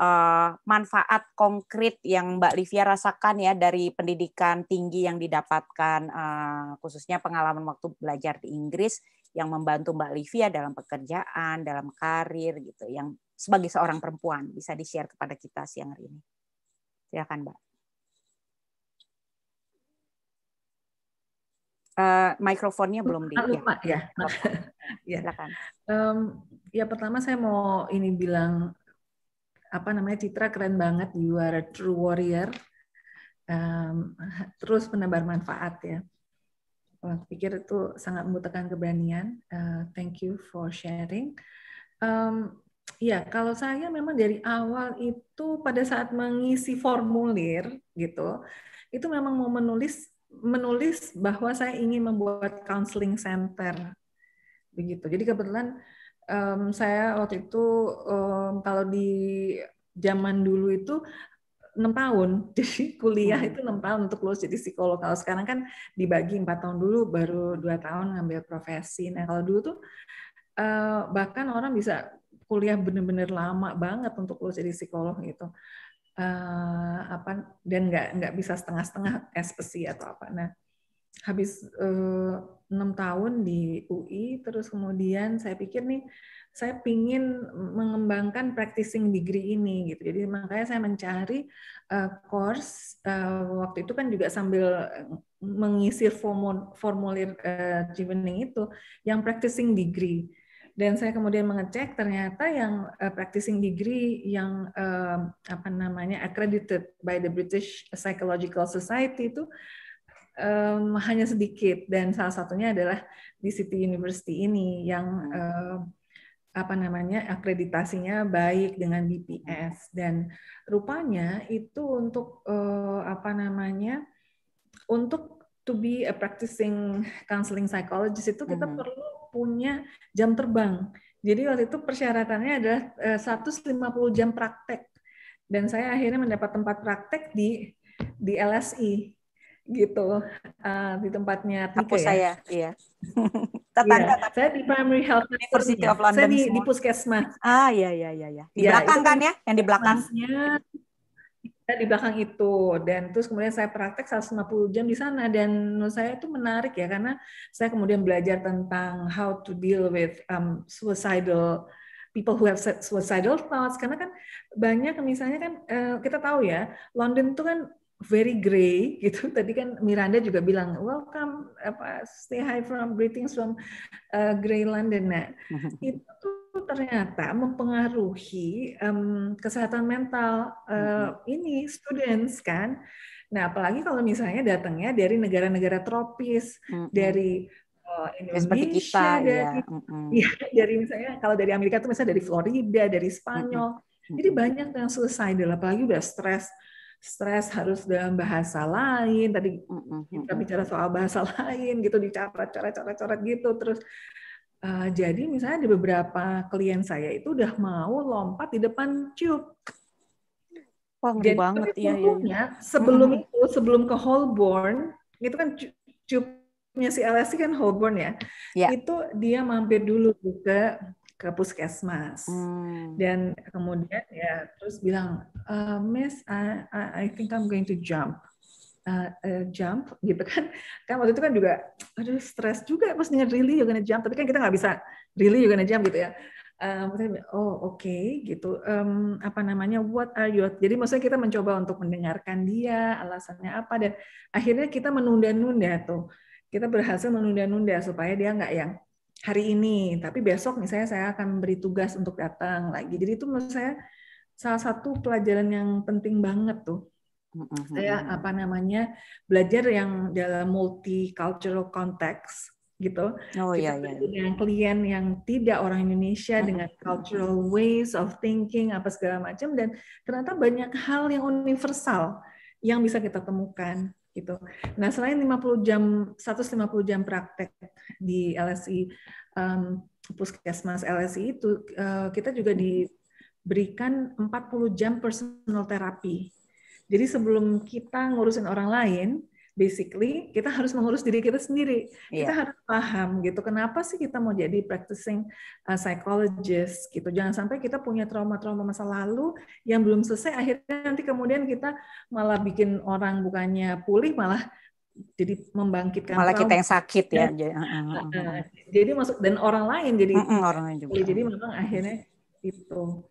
uh, manfaat konkret yang Mbak Livia rasakan ya dari pendidikan tinggi yang didapatkan uh, khususnya pengalaman waktu belajar di Inggris yang membantu Mbak Livia dalam pekerjaan, dalam karir gitu yang sebagai seorang perempuan bisa di-share kepada kita siang hari ini. Silakan, Mbak. uh, mikrofonnya belum di. Ah, ya. Lupa ya. ya. Um, ya pertama saya mau ini bilang apa namanya Citra keren banget you are a true warrior. Um, terus menebar manfaat ya. Wah, pikir itu sangat membutuhkan keberanian. Uh, thank you for sharing. Um, ya, kalau saya memang dari awal itu pada saat mengisi formulir gitu, itu memang mau menulis menulis bahwa saya ingin membuat counseling center begitu. Jadi kebetulan um, saya waktu itu um, kalau di zaman dulu itu enam tahun, jadi kuliah hmm. itu enam tahun untuk lulus jadi psikolog. Kalau sekarang kan dibagi empat tahun dulu, baru dua tahun ngambil profesi. Nah kalau dulu tuh eh, bahkan orang bisa kuliah bener-bener lama banget untuk lulus jadi psikolog gitu uh, apa dan nggak nggak bisa setengah-setengah SPSI atau apa. Nah, habis eh, enam tahun di UI, terus kemudian saya pikir nih saya pingin mengembangkan practicing degree ini gitu. Jadi makanya saya mencari uh, course uh, waktu itu kan juga sambil mengisi formulir uh, itu yang practicing degree dan saya kemudian mengecek ternyata yang uh, practicing degree yang uh, apa namanya accredited by the British Psychological Society itu um, hanya sedikit dan salah satunya adalah di City University ini yang uh, apa namanya akreditasinya baik dengan BPS dan rupanya itu untuk uh, apa namanya untuk to be a practicing counseling psychologist itu kita -hmm. perlu punya jam terbang. Jadi waktu itu persyaratannya adalah 150 eh, jam praktek. Dan saya akhirnya mendapat tempat praktek di di LSI gitu uh, di tempatnya Tika ya. saya, iya. Tetangga yeah. Saya di Primary Health University of London. Saya di, di Puskesmas. Ah, iya iya iya iya. Di ya, belakang kan ya, yang di belakang di belakang itu dan terus kemudian saya praktek 150 jam di sana dan menurut saya itu menarik ya karena saya kemudian belajar tentang how to deal with um, suicidal people who have suicidal thoughts karena kan banyak misalnya kan uh, kita tahu ya London itu kan very grey gitu tadi kan Miranda juga bilang welcome apa stay high from greetings from uh, grey London nah mm-hmm. itu ternyata mempengaruhi um, kesehatan mental uh, ini students kan. Nah, apalagi kalau misalnya datangnya dari negara-negara tropis, hmm. dari eh, Indonesia, seperti kita, dari, ya. Hmm. ya, dari misalnya kalau dari Amerika itu misalnya dari Florida, dari Spanyol. Hmm. Jadi banyak yang selesai, dan apalagi udah stres stres harus dalam bahasa lain tadi kita bicara soal bahasa lain gitu dicatat coret coret coret gitu terus Uh, jadi misalnya di beberapa klien saya itu udah mau lompat di depan tube. Wah, jadi, banget ya. ya. sebelum hmm. itu, sebelum ke Holborn, itu kan tube-nya si LSI kan Holborn ya. Yeah. Itu dia mampir dulu ke ke puskesmas hmm. dan kemudian ya terus bilang uh, Miss I, I I think I'm going to jump uh, jump gitu kan kan waktu itu kan juga aduh stres juga pas dengan really you're gonna jump tapi kan kita nggak bisa really you're gonna jump gitu ya um, oh oke okay, gitu um, apa namanya what are your jadi maksudnya kita mencoba untuk mendengarkan dia alasannya apa dan akhirnya kita menunda-nunda tuh kita berhasil menunda-nunda supaya dia nggak yang hari ini tapi besok misalnya saya akan beri tugas untuk datang lagi jadi itu menurut saya salah satu pelajaran yang penting banget tuh hmm Saya apa namanya belajar yang dalam multicultural context gitu. Oh iya, iya iya. Dengan klien yang tidak orang Indonesia mm-hmm. dengan cultural ways of thinking apa segala macam dan ternyata banyak hal yang universal yang bisa kita temukan gitu. Nah, selain 50 jam 150 jam praktek di LSI um, Puskesmas LSI itu uh, kita juga diberikan 40 jam personal terapi jadi sebelum kita ngurusin orang lain, basically kita harus mengurus diri kita sendiri. Yeah. Kita iya. harus paham gitu kenapa sih kita mau jadi practicing uh, psychologist gitu. Jangan sampai kita punya trauma-trauma masa lalu yang belum selesai akhirnya nanti kemudian kita malah bikin orang bukannya pulih malah jadi membangkitkan malah kita yang sakit ya. ya. jadi masuk dan orang lain jadi orang lain juga. Ya, jadi memang akhirnya itu.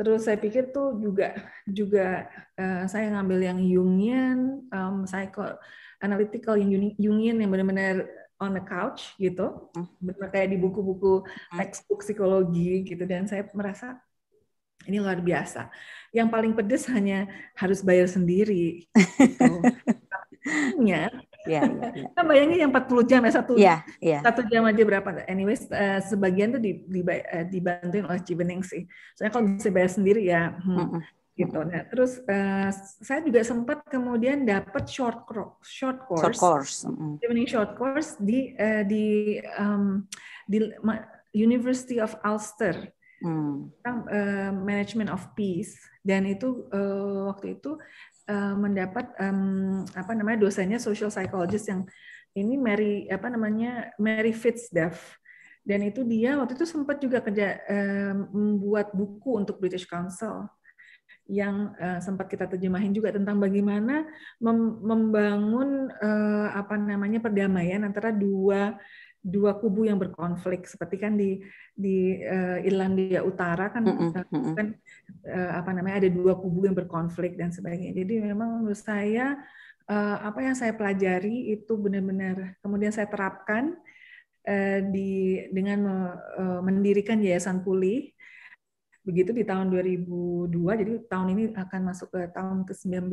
Terus saya pikir tuh juga juga uh, saya ngambil yang Jungian, um, psycho analytical yang Jungian yang benar-benar on the couch gitu, hmm. benar kayak di buku-buku hmm. textbook psikologi gitu dan saya merasa ini luar biasa. Yang paling pedes hanya harus bayar sendiri. Gitu. ya, ya, ya. bayangin yang 40 jam ya satu ya, ya. satu jam aja berapa anyways uh, sebagian tuh eh, dibantuin oleh Cibening sih soalnya kalau bisa bayar sendiri ya hmm, mm -hmm. gitu nah terus uh, saya juga sempat kemudian dapat short short course short course mm -hmm. Cibening short course di uh, di um, di University of Ulster hmm. tentang uh, management of peace dan itu uh, waktu itu Eh, mendapat um, apa namanya dosennya social psychologist yang ini Mary apa namanya Mary Fitzdev dan itu dia waktu itu sempat juga kerja um, membuat buku untuk British Council yang uh, sempat kita terjemahin juga tentang bagaimana mem membangun uh, apa namanya perdamaian antara dua dua kubu yang berkonflik seperti kan di di uh, Irlandia Utara kan mm -mm. kan uh, apa namanya ada dua kubu yang berkonflik dan sebagainya. Jadi memang menurut saya uh, apa yang saya pelajari itu benar-benar kemudian saya terapkan uh, di dengan uh, mendirikan Yayasan Pulih begitu di tahun 2002 jadi tahun ini akan masuk ke tahun ke-19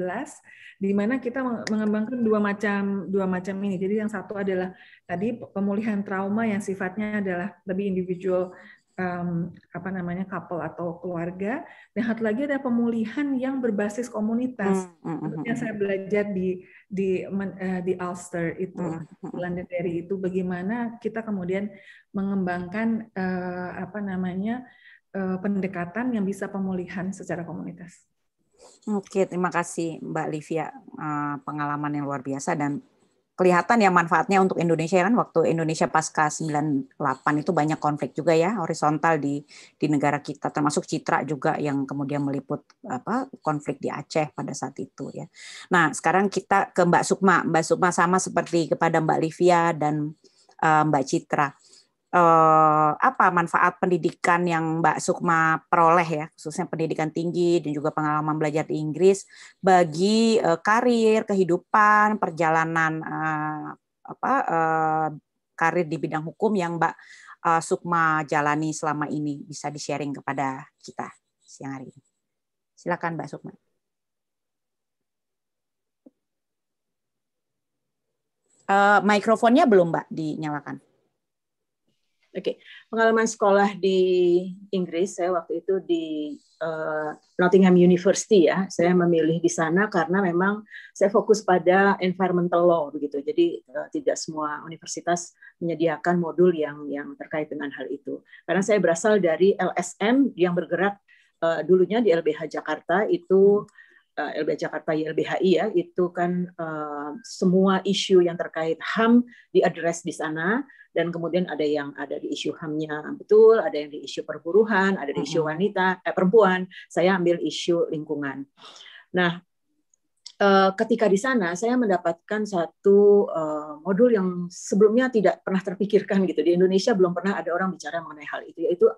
di mana kita mengembangkan dua macam dua macam ini jadi yang satu adalah tadi pemulihan trauma yang sifatnya adalah lebih individual um, apa namanya couple atau keluarga dan satu lagi ada pemulihan yang berbasis komunitas mm, yang hmm. saya belajar di di uh, di Ulster itu mm, dari itu bagaimana kita kemudian mengembangkan uh, apa namanya Eh, pendekatan yang bisa pemulihan secara komunitas. Oke, terima kasih Mbak Livia eh, pengalaman yang luar biasa dan kelihatan ya manfaatnya untuk Indonesia ya kan waktu Indonesia pasca 98 itu banyak konflik juga ya horizontal di di negara kita termasuk Citra juga yang kemudian meliput apa konflik di Aceh pada saat itu ya. Nah, sekarang kita ke Mbak Sukma. Mbak Sukma sama seperti kepada Mbak Livia dan uh, Mbak Citra eh, apa manfaat pendidikan yang Mbak Sukma peroleh ya, khususnya pendidikan tinggi dan juga pengalaman belajar di Inggris bagi eh, karir, kehidupan, perjalanan eh, apa eh, karir di bidang hukum yang Mbak eh, Sukma jalani selama ini bisa di-sharing kepada kita siang hari ini. Silakan Mbak Sukma. Uh, mikrofonnya belum Mbak dinyalakan. Oke, okay. pengalaman sekolah di Inggris saya waktu itu di uh, Nottingham University ya. Saya memilih di sana karena memang saya fokus pada environmental law begitu. Jadi uh, tidak semua universitas menyediakan modul yang yang terkait dengan hal itu. Karena saya berasal dari LSM yang bergerak uh, dulunya di LBH Jakarta itu hmm Eh, LB Jakarta YLBHI ya itu kan uh, semua isu yang terkait HAM diadres di sana dan kemudian ada yang ada di isu HAM-nya betul, ada yang di isu perburuhan, ada di isu wanita eh, perempuan. Saya ambil isu lingkungan. Nah, eh, ketika di sana saya mendapatkan satu modul yang sebelumnya tidak pernah terpikirkan gitu. Di Indonesia belum pernah ada orang bicara mengenai hal itu yaitu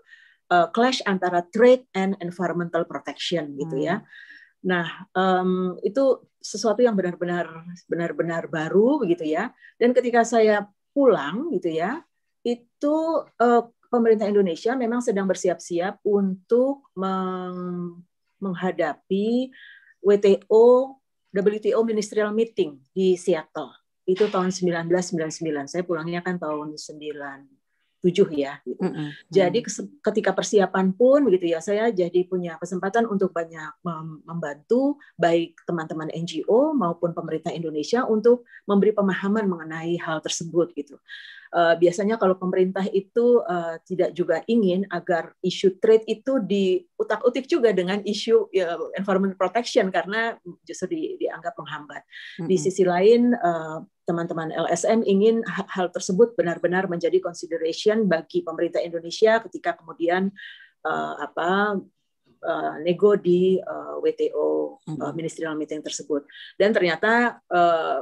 clash antara trade and environmental protection gitu ya. hmm. ya. Nah, um, itu sesuatu yang benar-benar benar-benar baru begitu ya. Dan ketika saya pulang gitu ya, itu uh, pemerintah Indonesia memang sedang bersiap-siap untuk meng menghadapi WTO WTO Ministerial Meeting di Seattle. Itu tahun 1999. Saya pulangnya kan tahun 9 tujuh ya. Gitu. Mm -hmm. Jadi ketika persiapan pun begitu ya saya jadi punya kesempatan untuk banyak membantu baik teman-teman NGO maupun pemerintah Indonesia untuk memberi pemahaman mengenai hal tersebut gitu uh, biasanya kalau pemerintah itu uh, tidak juga ingin agar isu trade itu diutak-utik juga dengan isu uh, environment protection karena justru di, dianggap menghambat. Mm-hmm. Di sisi lain teman eh, teman-teman LSM ingin hal tersebut benar-benar menjadi consideration bagi pemerintah Indonesia ketika kemudian uh, apa uh, nego di uh, WTO uh, ministerial meeting tersebut. Dan ternyata uh,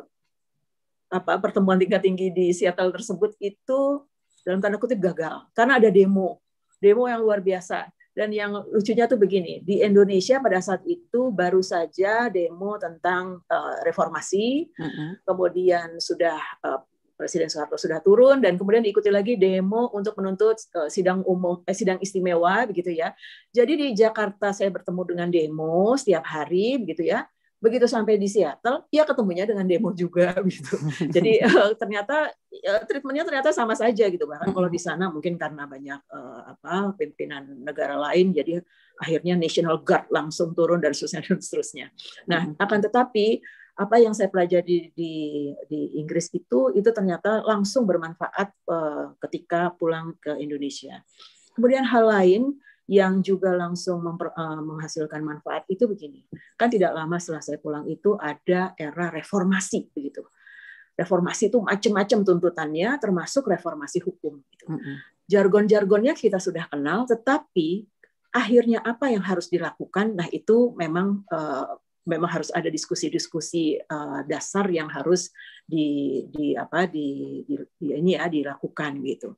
apa pertemuan tingkat tinggi di Seattle tersebut itu dalam tanda kutip gagal karena ada demo demo yang luar biasa dan yang lucunya tuh begini, di Indonesia pada saat itu baru saja demo tentang uh, reformasi, uh -huh. kemudian sudah uh, Presiden Soeharto sudah turun dan kemudian diikuti lagi demo untuk menuntut uh, sidang umum eh, sidang istimewa begitu ya. Jadi di Jakarta saya bertemu dengan demo setiap hari begitu ya begitu sampai di Seattle ya ketemunya dengan demo juga gitu jadi eh, ternyata ya, treatmentnya ternyata sama saja gitu bahkan kalau di sana mungkin karena banyak uh, apa pimpinan negara lain jadi akhirnya National Guard langsung turun dan seterusnya dan seterusnya nah akan tetapi apa yang saya pelajari di, di, di Inggris itu itu ternyata langsung bermanfaat uh, ketika pulang ke Indonesia kemudian hal lain yang juga langsung memper, uh, menghasilkan manfaat itu begini. Kan tidak lama setelah saya pulang itu ada era reformasi begitu. Reformasi itu macam-macam tuntutannya termasuk reformasi hukum gitu. Jargon-jargonnya kita sudah kenal tetapi akhirnya apa yang harus dilakukan nah itu memang uh, memang harus ada diskusi-diskusi eh, dasar yang harus di, di apa di, di, di ini ya dilakukan gitu.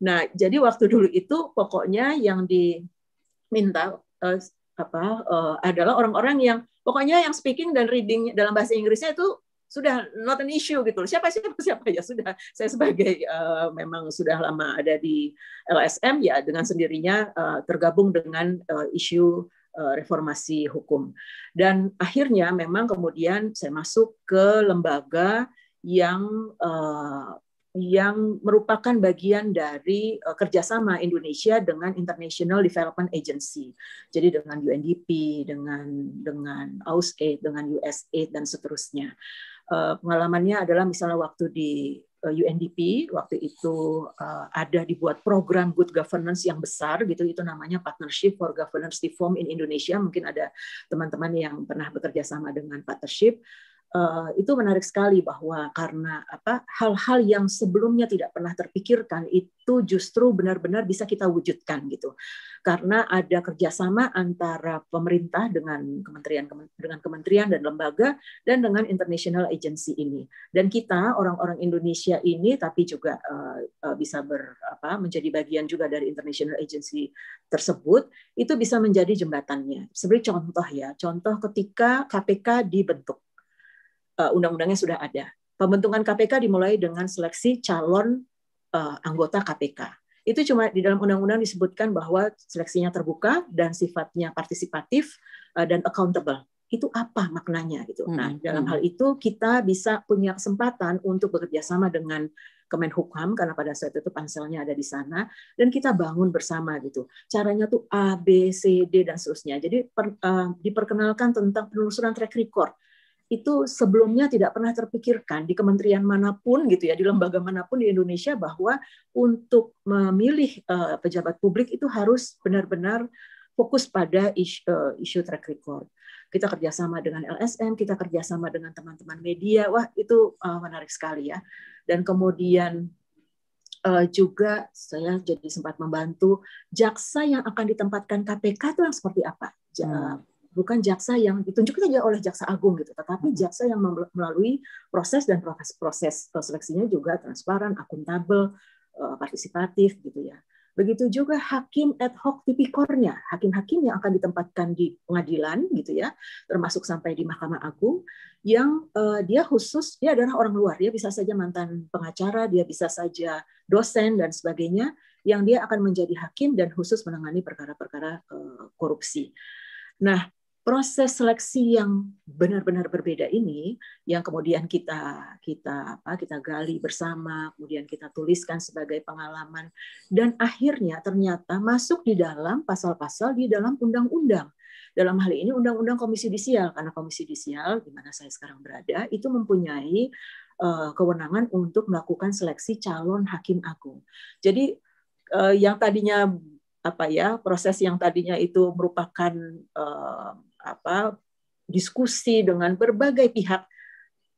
Nah, jadi waktu dulu itu pokoknya yang diminta uh, apa uh, adalah orang-orang yang pokoknya yang speaking dan reading dalam bahasa Inggrisnya itu sudah not an issue gitu. Siapa siapa siapa ya sudah saya sebagai uh, memang sudah lama ada di LSM ya dengan sendirinya uh, tergabung dengan uh, isu uh, reformasi hukum. Dan akhirnya memang kemudian saya masuk ke lembaga yang uh, yang merupakan bagian dari uh, kerjasama Indonesia dengan International Development Agency, jadi dengan UNDP, dengan dengan AUSAID, dengan USAID dan seterusnya. Uh, pengalamannya adalah misalnya waktu di uh, eh, UNDP waktu itu uh, ada dibuat program good governance yang besar gitu itu namanya partnership for governance reform in Indonesia mungkin ada teman-teman yang pernah bekerja sama dengan partnership Uh, itu menarik sekali bahwa karena apa hal-hal yang sebelumnya tidak pernah terpikirkan itu justru benar-benar bisa kita wujudkan gitu karena ada kerjasama antara pemerintah dengan kementerian dengan kementerian dan lembaga dan dengan international agency ini dan kita orang-orang Indonesia ini tapi juga uh, uh, bisa ber apa menjadi bagian juga dari international agency tersebut itu bisa menjadi jembatannya sebenarnya contoh ya contoh ketika KPK dibentuk uh, undang-undangnya sudah ada. Pembentukan KPK dimulai dengan seleksi calon uh, anggota KPK. Itu cuma di dalam undang-undang disebutkan bahwa seleksinya terbuka dan sifatnya partisipatif uh, dan accountable. Itu apa maknanya gitu. Hmm. Nah, dalam hmm. hal itu kita bisa punya kesempatan untuk bekerjasama sama dengan Kemenhukam karena pada saat itu panselnya ada di sana dan kita bangun bersama gitu. Caranya tuh A, B, C, D dan seterusnya. Jadi per, uh, diperkenalkan tentang penelusuran track record itu sebelumnya tidak pernah terpikirkan di kementerian manapun gitu ya di lembaga manapun di Indonesia bahwa untuk memilih uh, pejabat publik itu harus benar-benar fokus pada isu, uh, eh, isu track record. Kita kerjasama dengan LSM, kita kerjasama dengan teman-teman media, wah itu uh, menarik sekali ya. Dan kemudian uh, juga saya jadi sempat membantu jaksa yang akan ditempatkan KPK itu yang seperti apa? Hmm bukan jaksa yang ditunjuk saja oleh jaksa agung gitu, tetapi hmm. jaksa yang melalui proses dan proses proses seleksinya juga transparan, akuntabel, eh, partisipatif gitu ya. Begitu juga hakim ad hoc tipikornya, hakim-hakim yang akan ditempatkan di pengadilan gitu ya, termasuk sampai di Mahkamah Agung yang uh, dia khusus dia adalah orang luar, dia bisa saja mantan pengacara, dia bisa saja dosen dan sebagainya yang dia akan menjadi hakim dan khusus menangani perkara-perkara uh, korupsi. Nah, proses seleksi yang benar-benar berbeda ini yang kemudian kita kita apa kita gali bersama kemudian kita tuliskan sebagai pengalaman dan akhirnya ternyata masuk di dalam pasal-pasal di dalam undang-undang dalam hal ini undang-undang komisi disial karena komisi disial di mana saya sekarang berada itu mempunyai uh, kewenangan untuk melakukan seleksi calon hakim agung jadi uh, yang tadinya apa ya proses yang tadinya itu merupakan uh, apa diskusi dengan berbagai pihak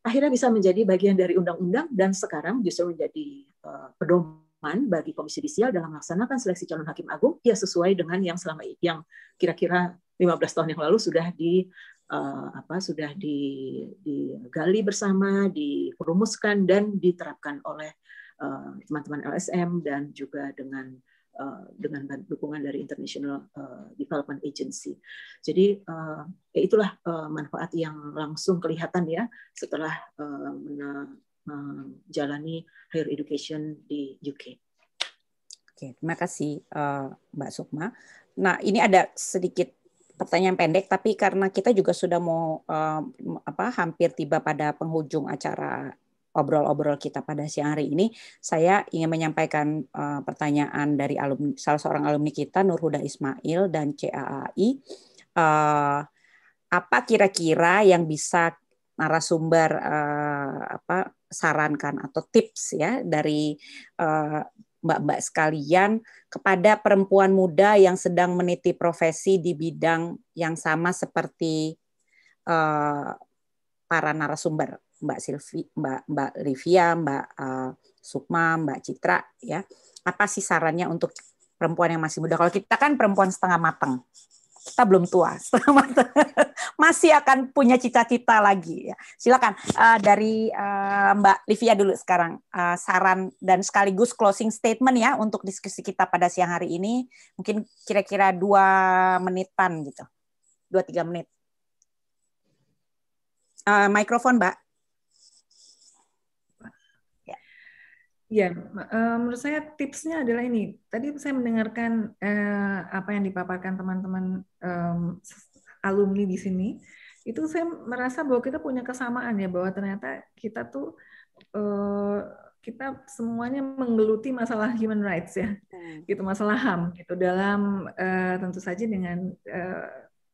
akhirnya bisa menjadi bagian dari undang-undang dan sekarang justru menjadi eh, pedoman bagi Komisi Judisial dalam melaksanakan seleksi calon hakim agung ya sesuai dengan yang selama yang kira-kira 15 tahun yang lalu sudah di eh, apa sudah digali bersama, dirumuskan dan diterapkan oleh eh, teman -teman LSM dan juga dengan Eh, dengan dukungan dari International eh, Development Agency. Jadi eh, ya itulah manfaat yang langsung kelihatan ya setelah menjalani higher education di UK. Oke, terima kasih Mbak Sukma. Nah, ini ada sedikit pertanyaan pendek tapi karena kita juga sudah mau apa hampir tiba pada penghujung acara obrol-obrol kita pada siang hari ini, saya ingin menyampaikan uh, pertanyaan dari alumni, salah seorang alumni kita Nurhuda Ismail dan CAAI. Uh, eh, apa kira-kira yang bisa narasumber uh, apa sarankan atau tips ya dari mbak mbak-mbak sekalian kepada perempuan muda yang sedang meniti profesi di bidang yang sama seperti uh, para narasumber Mbak Silvi, Mbak Mbak Livia, Mbak uh, Sukma, Mbak Citra ya. Apa sih sarannya untuk perempuan yang masih muda? Kalau kita kan perempuan setengah matang. Kita belum tua, setengah matang. masih akan punya cita-cita lagi ya. Silakan uh, dari uh, Mbak Livia dulu sekarang uh, saran dan sekaligus closing statement ya untuk diskusi kita pada siang hari ini. Mungkin kira-kira dua menitan gitu. Dua tiga menit. Uh, mikrofon, Mbak. Ya, menurut saya tipsnya adalah ini. Tadi saya mendengarkan eh, apa yang dipaparkan teman-teman eh, alumni di sini. Itu saya merasa bahwa kita punya kesamaan ya bahwa ternyata kita tuh eh, kita semuanya menggeluti masalah human rights ya, hmm. gitu masalah ham gitu dalam eh, tentu saja dengan eh,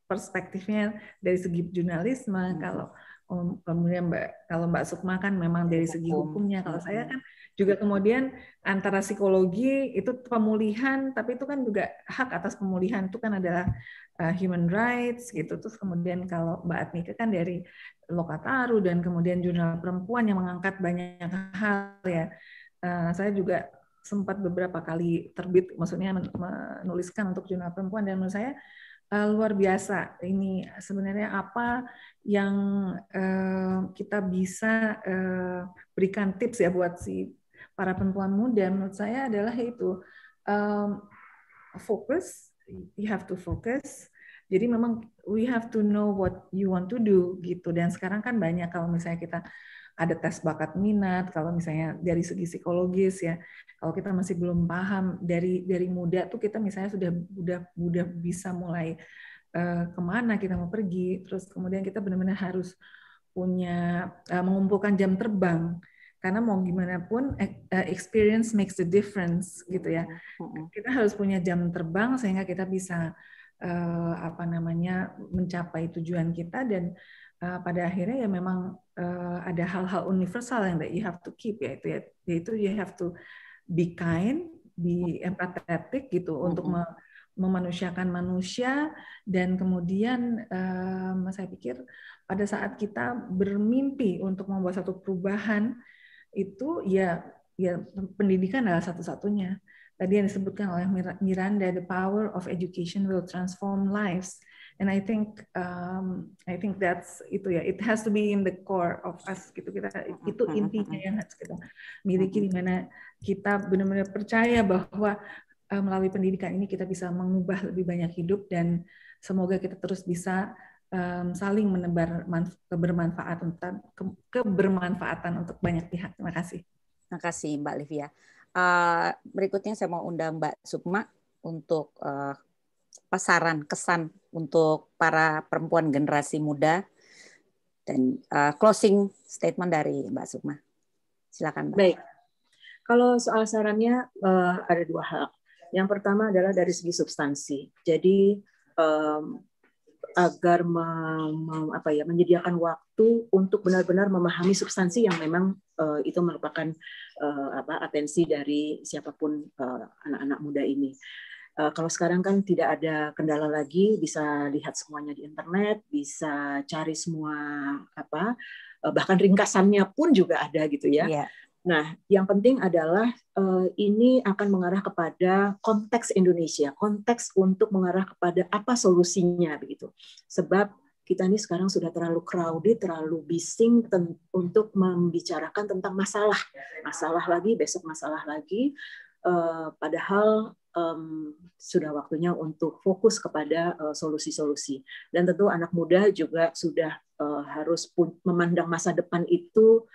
perspektifnya dari segi jurnalisme hmm. kalau Oh, kemudian Mbak kalau Mbak Sukma kan memang dari iya, segi hukumnya kalau saya kan juga kemudian antara psikologi itu pemulihan tapi itu kan juga hak atas pemulihan itu kan adalah eh, human rights gitu terus kemudian kalau Mbak Atmika kan dari Lokataru dan kemudian jurnal perempuan yang mengangkat banyak hal ya eh, saya juga sempat beberapa kali terbit maksudnya menuliskan untuk jurnal perempuan dan menurut saya uh, luar biasa ini sebenarnya apa yang uh, kita bisa uh, berikan tips ya buat si para perempuan muda menurut saya adalah itu um, fokus you have to focus jadi memang we have to know what you want to do gitu dan sekarang kan banyak kalau misalnya kita ada tes bakat minat kalau misalnya dari segi psikologis ya kalau kita masih belum paham dari dari muda tuh kita misalnya sudah sudah sudah bisa mulai uh, kemana kita mau pergi terus kemudian kita benar-benar harus punya uh, mengumpulkan jam terbang karena mau gimana pun eh, experience makes the difference gitu ya mm-hmm. kita harus punya jam terbang sehingga kita bisa uh, apa namanya mencapai tujuan kita dan uh, pada akhirnya ya memang uh, ada hal-hal universal yang that you have to keep yaitu ya, yaitu you have to be kind, be empathetic gitu mm -hmm. untuk me memanusiakan manusia dan kemudian um, saya pikir pada saat kita bermimpi untuk membuat satu perubahan itu ya ya pendidikan adalah satu-satunya. Tadi yang disebutkan oleh Miranda, the power of education will transform lives and I think um, I think that's itu ya it has to be in the core of us gitu kita mm-hmm. itu intinya mm-hmm. yang harus kita miliki di mana kita benar-benar percaya bahwa uh, melalui pendidikan ini kita bisa mengubah lebih banyak hidup dan semoga kita terus bisa um, saling menebar kebermanfaat ke kebermanfaatan untuk banyak pihak. Terima kasih. Terima kasih Mbak Livia. Uh, berikutnya saya mau undang Mbak Sukma untuk uh, pasaran kesan untuk para perempuan generasi muda dan uh, closing statement dari Mbak Sukma. Silakan Mbak. Baik. Kalau soal sarannya uh, ada dua hal. Yang pertama adalah dari segi substansi. Jadi um, agar mem, apa ya menyediakan waktu untuk benar-benar memahami substansi yang memang uh, itu merupakan uh, apa atensi dari siapapun anak-anak uh, anak -anak muda ini. Eh, kalau sekarang kan tidak ada kendala lagi, bisa lihat semuanya di internet, bisa cari semua apa, eh, bahkan ringkasannya pun juga ada gitu ya. Yeah. Nah, yang penting adalah eh, ini akan mengarah kepada konteks Indonesia, konteks untuk mengarah kepada apa solusinya begitu. Sebab kita ini sekarang sudah terlalu crowded, terlalu bising untuk membicarakan tentang masalah, masalah lagi, besok masalah lagi. Uh, padahal um, sudah waktunya untuk fokus kepada eh, solusi-solusi. Uh, Dan tentu anak muda juga sudah uh, harus memandang masa depan itu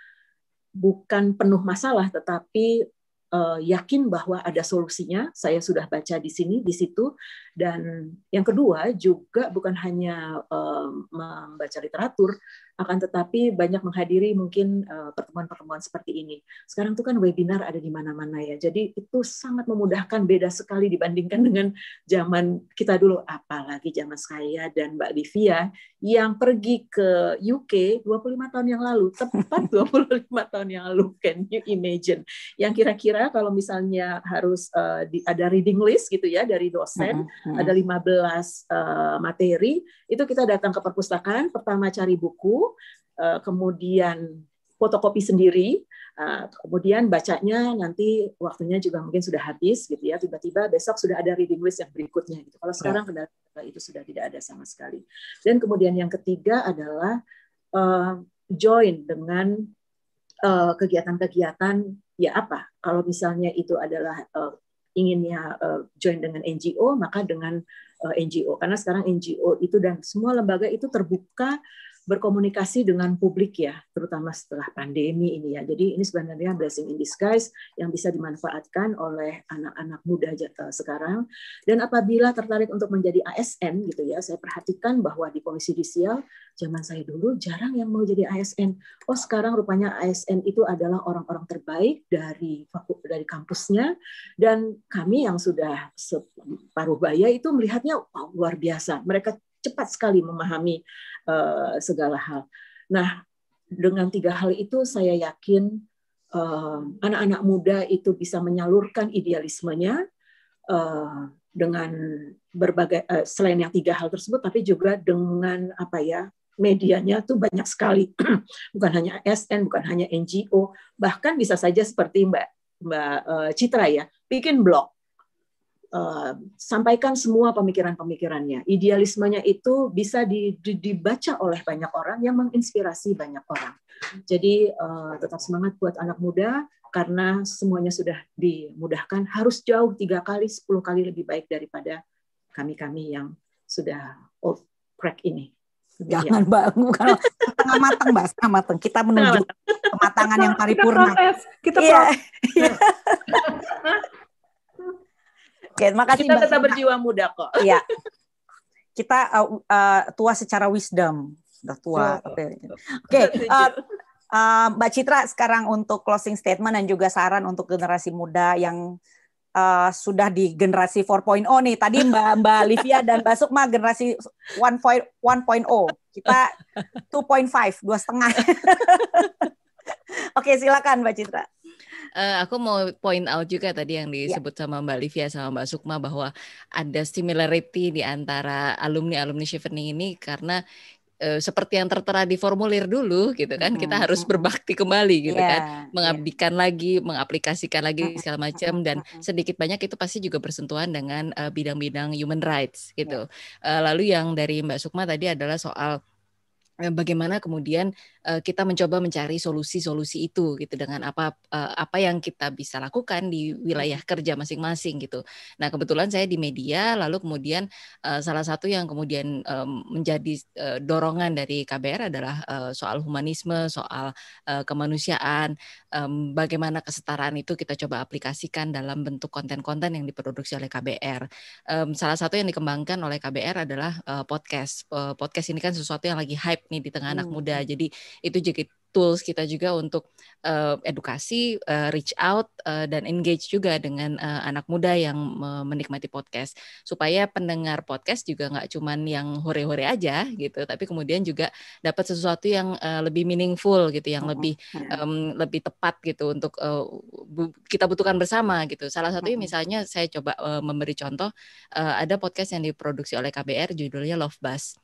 bukan penuh masalah, tetapi eh, yakin bahwa ada solusinya. Saya sudah baca di sini, di situ. Dan yang kedua juga bukan hanya membaca literatur, akan tetapi banyak menghadiri mungkin eh, pertemuan-pertemuan seperti ini. Sekarang tuh kan webinar ada di mana-mana ya. Jadi itu sangat memudahkan beda sekali dibandingkan dengan zaman kita dulu apalagi zaman saya dan Mbak Livia yang pergi ke UK 25 tahun yang lalu, tepat 25 tahun yang lalu can you imagine. Yang kira-kira kalau misalnya harus eh, ada reading list gitu ya dari dosen, ada 15 uh, eh, materi, itu kita datang ke perpustakaan, pertama cari buku, Eh, kemudian fotokopi sendiri, eh, kemudian bacanya nanti waktunya juga mungkin sudah habis gitu ya. Tiba-tiba besok sudah ada reading list yang berikutnya gitu. Kalau sekarang iya. kendala itu sudah tidak ada sama sekali. Dan kemudian yang ketiga adalah eh, join dengan kegiatan-kegiatan ya apa? Kalau misalnya itu adalah inginnya join dengan NGO, maka dengan NGO karena sekarang NGO itu dan semua lembaga itu terbuka berkomunikasi dengan publik ya, terutama setelah pandemi ini ya. Jadi ini sebenarnya blessing in disguise yang bisa dimanfaatkan oleh anak-anak muda eh, sekarang. Dan apabila tertarik untuk menjadi ASN gitu ya, saya perhatikan bahwa di Komisi judicial zaman saya dulu jarang yang mau jadi ASN. Oh sekarang rupanya ASN itu adalah orang-orang terbaik dari dari kampusnya dan kami yang sudah separuh baya itu melihatnya wow, luar biasa. Mereka cepat sekali memahami Eh, segala hal. Nah, dengan tiga hal itu saya yakin eh, anak-anak uh, muda itu bisa menyalurkan idealismenya uh, dengan berbagai uh, selain yang tiga hal tersebut, tapi juga dengan apa ya medianya tuh banyak sekali, bukan hanya ASN, bukan hanya NGO, bahkan bisa saja seperti Mbak Mbak uh, Citra ya, bikin blog Eh, sampaikan semua pemikiran-pemikirannya. Idealismenya itu bisa di, di, dibaca oleh banyak orang yang menginspirasi banyak orang. Jadi uh, tetap semangat buat anak muda karena semuanya sudah dimudahkan. Harus jauh tiga kali, sepuluh kali lebih baik daripada kami-kami yang sudah old crack ini. Jangan ya. kalau bukan setengah matang mbak, setengah matang. Kita menunjuk kematangan yang paripurna. Kita protes, kita iya. protes. Yeah. Iya. Oke, makasih. Kita tetap berjiwa muda kok. Iya. Kita uh, uh, tua secara wisdom. Udah tua. Oh, Oke. Okay. Uh, uh, Mbak Citra sekarang untuk closing statement dan juga saran untuk generasi muda yang uh, sudah di generasi 4.0 nih. Tadi Mbak Mbak Livia dan Mbak Sukma generasi 1.0. Kita 2.5, dua setengah. Oke, silakan Mbak Citra. Uh, aku mau point out juga tadi yang ya. disebut yeah. sama Mbak Livia sama Mbak Sukma bahwa ada similarity di antara alumni alumni Chevening ini karena uh, seperti yang tertera di formulir dulu gitu kan mm -hmm. kita harus mm-hmm. berbakti kembali gitu yeah. kan ya. mengabdikan yeah. lagi mengaplikasikan lagi mm-hmm. segala macam dan mm-hmm. sedikit banyak itu pasti juga bersentuhan dengan eh, bidang-bidang uh, human rights gitu yeah. Ya. uh, lalu yang dari Mbak Sukma tadi adalah soal bagaimana kemudian Eh, kita mencoba mencari solusi-solusi itu gitu dengan apa eh, apa yang kita bisa lakukan di hmm. wilayah kerja masing-masing gitu. Nah kebetulan saya di media lalu kemudian eh, salah satu yang kemudian menjadi dorongan dari KBR adalah soal humanisme, soal kemanusiaan, bagaimana kesetaraan itu kita coba aplikasikan dalam bentuk konten-konten yang diproduksi oleh KBR. salah satu yang dikembangkan oleh KBR adalah podcast. podcast ini kan sesuatu yang lagi hype nih di tengah hmm. anak muda. Jadi itu jadi tools kita juga untuk uh, edukasi, uh, reach out uh, dan engage juga dengan uh, anak muda yang menikmati podcast supaya pendengar podcast juga nggak cuman yang hore-hore aja gitu, tapi kemudian juga dapat sesuatu yang uh, lebih meaningful gitu, yang mm-hmm. lebih um, lebih tepat gitu untuk uh, bu kita butuhkan bersama gitu. Salah satunya mm-hmm. misalnya saya coba uh, memberi contoh uh, ada podcast yang diproduksi oleh KBR judulnya Love Buzz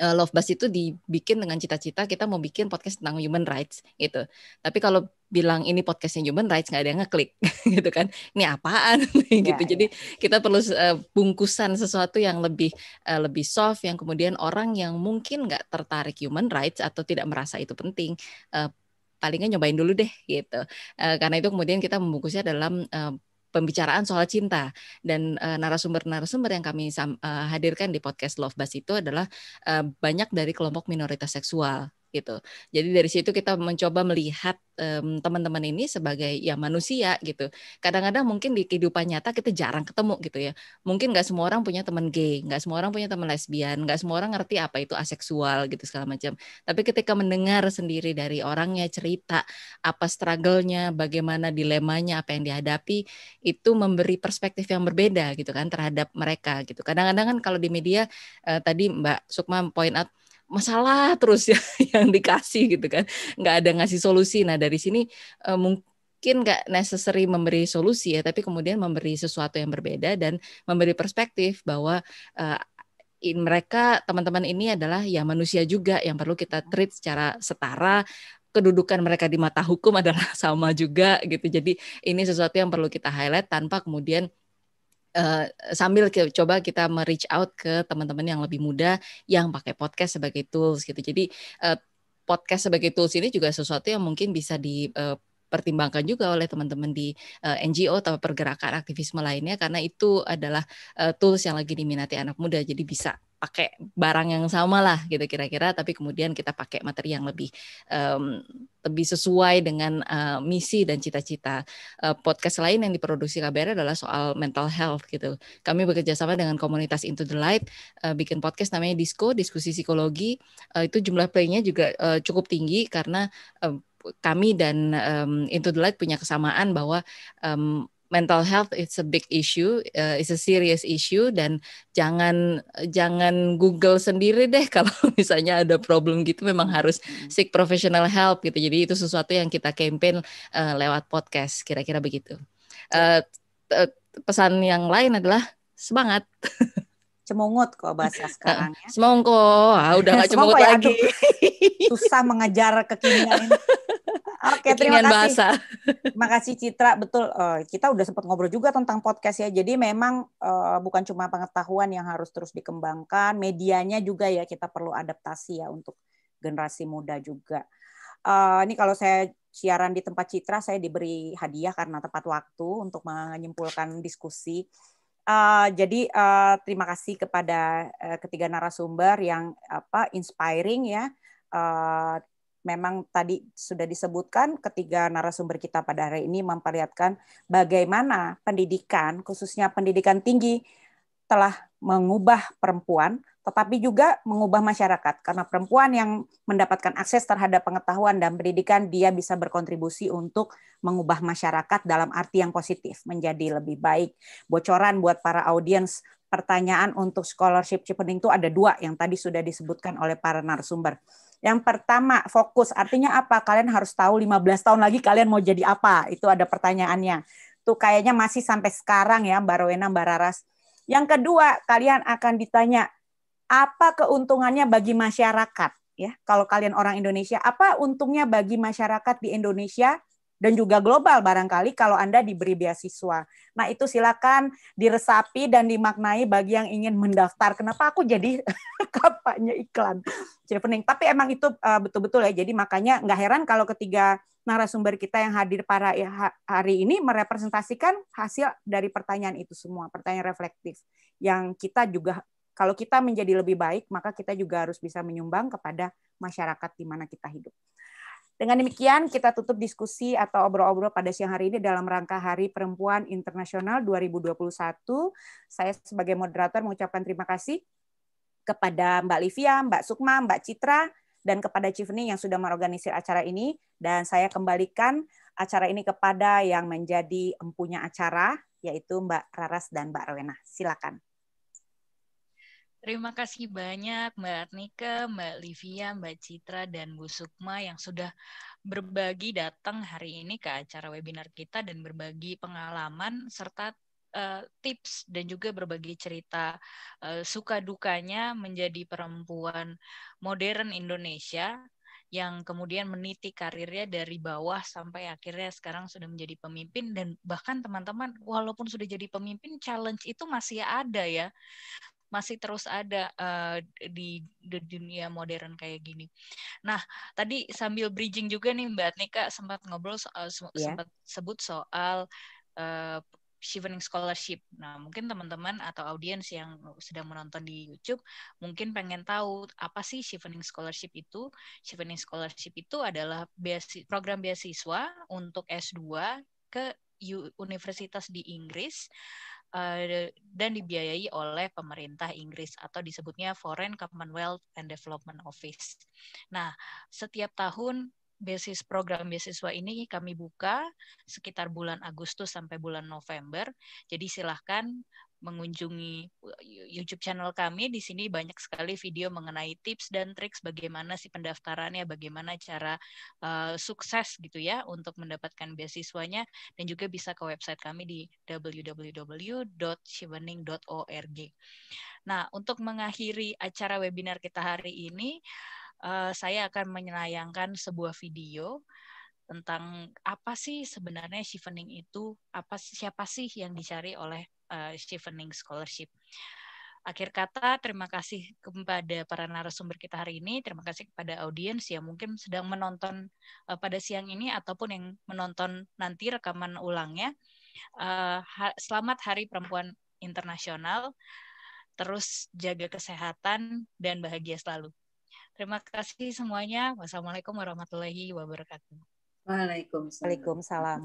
uh, Love Bus itu dibikin dengan cita-cita kita mau bikin podcast tentang human rights gitu. Tapi kalau bilang ini podcastnya human rights nggak ada yang ngeklik gitu kan. Ini apaan gitu. Ya, Jadi ya. kita perlu uh, bungkusan sesuatu yang lebih uh, lebih soft yang kemudian orang yang mungkin nggak tertarik human rights atau tidak merasa itu penting uh, palingnya nyobain dulu deh gitu. Uh, karena itu kemudian kita membungkusnya dalam uh, pembicaraan soal cinta dan eh, narasumber-narasumber uh, yang kami uh, hadirkan di podcast Love Bus itu adalah uh, banyak dari kelompok minoritas seksual gitu. Jadi dari situ kita mencoba melihat teman mmm, teman-teman ini sebagai ya manusia gitu. Kadang-kadang mungkin di kehidupan nyata kita jarang ketemu gitu ya. Mungkin nggak semua orang punya teman gay, nggak semua orang punya teman lesbian, nggak semua orang ngerti apa itu aseksual gitu segala macam. Tapi ketika mendengar sendiri dari orangnya cerita apa struggle-nya, bagaimana dilemanya, apa yang dihadapi, itu memberi perspektif yang berbeda gitu kan terhadap mereka gitu. Kadang-kadang kan kalau di media uh, tadi Mbak Sukma point out masalah terus ya yang dikasih gitu kan nggak ada ngasih solusi nah dari sini uh, mungkin nggak necessary memberi solusi ya tapi kemudian memberi sesuatu yang berbeda dan memberi perspektif bahwa uh, in mereka teman-teman ini adalah ya manusia juga yang perlu kita treat secara setara kedudukan mereka di mata hukum adalah sama juga gitu jadi ini sesuatu yang perlu kita highlight tanpa kemudian Eh, sambil ke, coba kita reach out ke teman-teman yang lebih muda yang pakai podcast sebagai tools gitu. Jadi uh, podcast sebagai tools ini juga sesuatu yang mungkin bisa dipertimbangkan eh, juga oleh teman-teman di uh, NGO atau pergerakan aktivisme lainnya karena itu adalah uh, tools yang lagi diminati anak muda jadi bisa pakai barang yang sama lah gitu kira-kira tapi kemudian kita pakai materi yang lebih um, lebih sesuai dengan uh, misi dan cita-cita uh, podcast lain yang diproduksi KBR adalah soal mental health gitu kami bekerja sama dengan komunitas Into the Light uh, bikin podcast namanya Disco diskusi psikologi uh, itu jumlah playnya juga uh, cukup tinggi karena uh, kami dan um, Into the Light punya kesamaan bahwa um, mental health it's a big issue, uh, it's a serious issue dan jangan jangan Google sendiri deh kalau misalnya ada problem gitu memang harus hmm. seek professional help gitu. Jadi itu sesuatu yang kita campaign uh, lewat podcast kira-kira begitu. Iya. Uh, pesan yang lain adalah semangat. cemongot kok bahasa sekarang ya. Semongko, ah, udah nggak cemongot ya, lagi. Aduh, susah mengejar kekinian. Oke, terima kasih. Bahasa. Terima kasih Citra, betul. Uh, kita udah sempat ngobrol juga tentang podcast ya. Jadi memang uh, bukan cuma pengetahuan yang harus terus dikembangkan, medianya juga ya kita perlu adaptasi ya untuk generasi muda juga. Uh, ini kalau saya siaran di tempat Citra, saya diberi hadiah karena tepat waktu untuk menyimpulkan diskusi. Uh, jadi uh, terima kasih kepada uh, ketiga narasumber yang apa inspiring ya. Uh, memang tadi sudah disebutkan ketiga narasumber kita pada hari ini memperlihatkan bagaimana pendidikan khususnya pendidikan tinggi telah mengubah perempuan tetapi juga mengubah masyarakat karena perempuan yang mendapatkan akses terhadap pengetahuan dan pendidikan dia bisa berkontribusi untuk mengubah masyarakat dalam arti yang positif menjadi lebih baik. Bocoran buat para audiens pertanyaan untuk scholarship Cipening itu ada dua yang tadi sudah disebutkan oleh para narasumber. Yang pertama, fokus. Artinya apa? Kalian harus tahu 15 tahun lagi kalian mau jadi apa. Itu ada pertanyaannya. Tuh kayaknya masih sampai sekarang ya, Mbak Rowena, Mbak Raras. Yang kedua, kalian akan ditanya, apa keuntungannya bagi masyarakat ya kalau kalian orang Indonesia apa untungnya bagi masyarakat di Indonesia dan juga global barangkali kalau Anda diberi beasiswa. Nah, itu silakan diresapi dan dimaknai bagi yang ingin mendaftar. Kenapa aku jadi kampanye iklan? Jadi pening. Tapi emang itu eh, betul-betul ya. Jadi makanya nggak heran kalau ketiga narasumber kita yang hadir para ya, hari ini merepresentasikan hasil dari pertanyaan itu semua, pertanyaan reflektif yang kita juga kalau kita menjadi lebih baik, maka kita juga harus bisa menyumbang kepada masyarakat di mana kita hidup. Dengan demikian, kita tutup diskusi atau obrol-obrol pada siang hari ini dalam rangka Hari Perempuan Internasional 2021. Saya sebagai moderator mengucapkan terima kasih kepada Mbak Livia, Mbak Sukma, Mbak Citra, dan kepada Chivni yang sudah mengorganisir acara ini. Dan saya kembalikan acara ini kepada yang menjadi empunya acara, yaitu Mbak Raras dan Mbak Rowena. Silakan. Terima kasih banyak Mbak Atnika, Mbak Livia, Mbak Citra, dan Bu Sukma yang sudah berbagi datang hari ini ke acara webinar kita dan berbagi pengalaman serta eh, tips dan juga berbagi cerita eh, suka dukanya menjadi perempuan modern Indonesia yang kemudian meniti karirnya dari bawah sampai akhirnya sekarang sudah menjadi pemimpin dan bahkan teman-teman walaupun sudah jadi pemimpin challenge itu masih ada ya masih terus ada uh, di, di dunia modern kayak gini. Nah, tadi sambil bridging juga nih Mbak Nika sempat ngobrol soal, yeah. Iya. sempat sebut soal uh, Shivening Scholarship. Nah, mungkin teman-teman atau audiens yang sedang menonton di YouTube mungkin pengen tahu apa sih Shivening Scholarship itu? Shivening Scholarship itu adalah beasi, program beasiswa untuk S2 ke universitas di Inggris Eh, dan dibiayai oleh pemerintah Inggris atau disebutnya Foreign Commonwealth and Development Office. Nah, setiap tahun basis program beasiswa ini kami buka sekitar bulan Agustus sampai bulan November. Jadi silahkan mengunjungi uh, YouTube channel kami di sini banyak sekali video mengenai tips dan triks bagaimana si pendaftarannya, bagaimana cara uh, sukses gitu ya untuk mendapatkan beasiswanya dan juga bisa ke website kami di www.shivening.org. Nah, untuk mengakhiri acara webinar kita hari ini, uh, saya akan menayangkan sebuah video tentang apa sih sebenarnya shivening itu, apa siapa sih yang dicari oleh uh, Scholarship. Akhir kata, terima kasih kepada para narasumber kita hari ini. Terima kasih kepada audiens yang mungkin sedang menonton uh, pada siang ini ataupun yang menonton nanti rekaman ulangnya. Uh, ha selamat Hari Perempuan Internasional. Terus jaga kesehatan dan bahagia selalu. Terima kasih semuanya. Wassalamualaikum warahmatullahi wabarakatuh. Waalaikumsalam. Waalaikumsalam.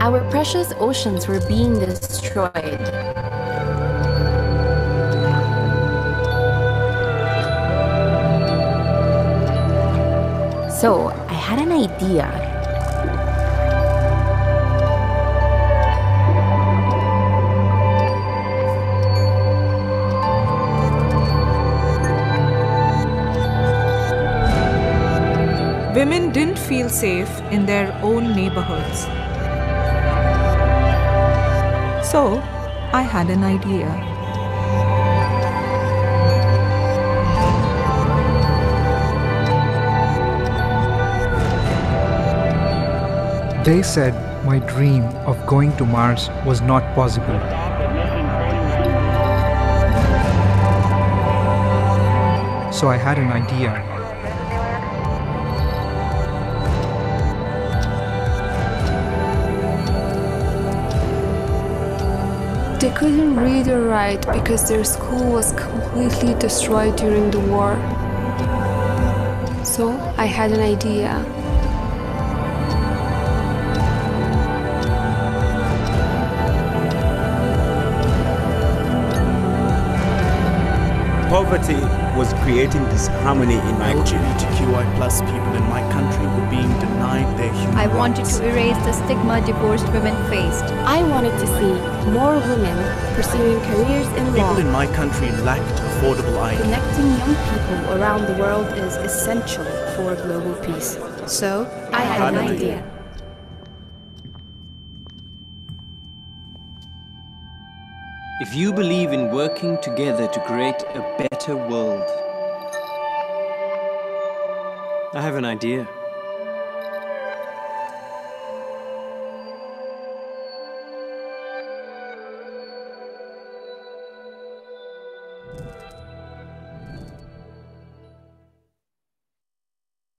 Our precious oceans were being destroyed. So I had an idea women didn't feel safe in their own neighborhoods. So, I had an idea. They said my dream of going to Mars was not possible. So I had an idea. couldn't read or write because their school was completely destroyed during the war. So I had an idea. Poverty was creating disharmony in my LGBTQI plus people in my country were being denied their human I wanted to erase the stigma divorced women faced. I wanted to see more women pursuing careers in law. People in my country lacked affordable ID. Connecting young people around the world is essential for global peace. So I, had an idea. If you believe in working together to create a better world. I have an idea.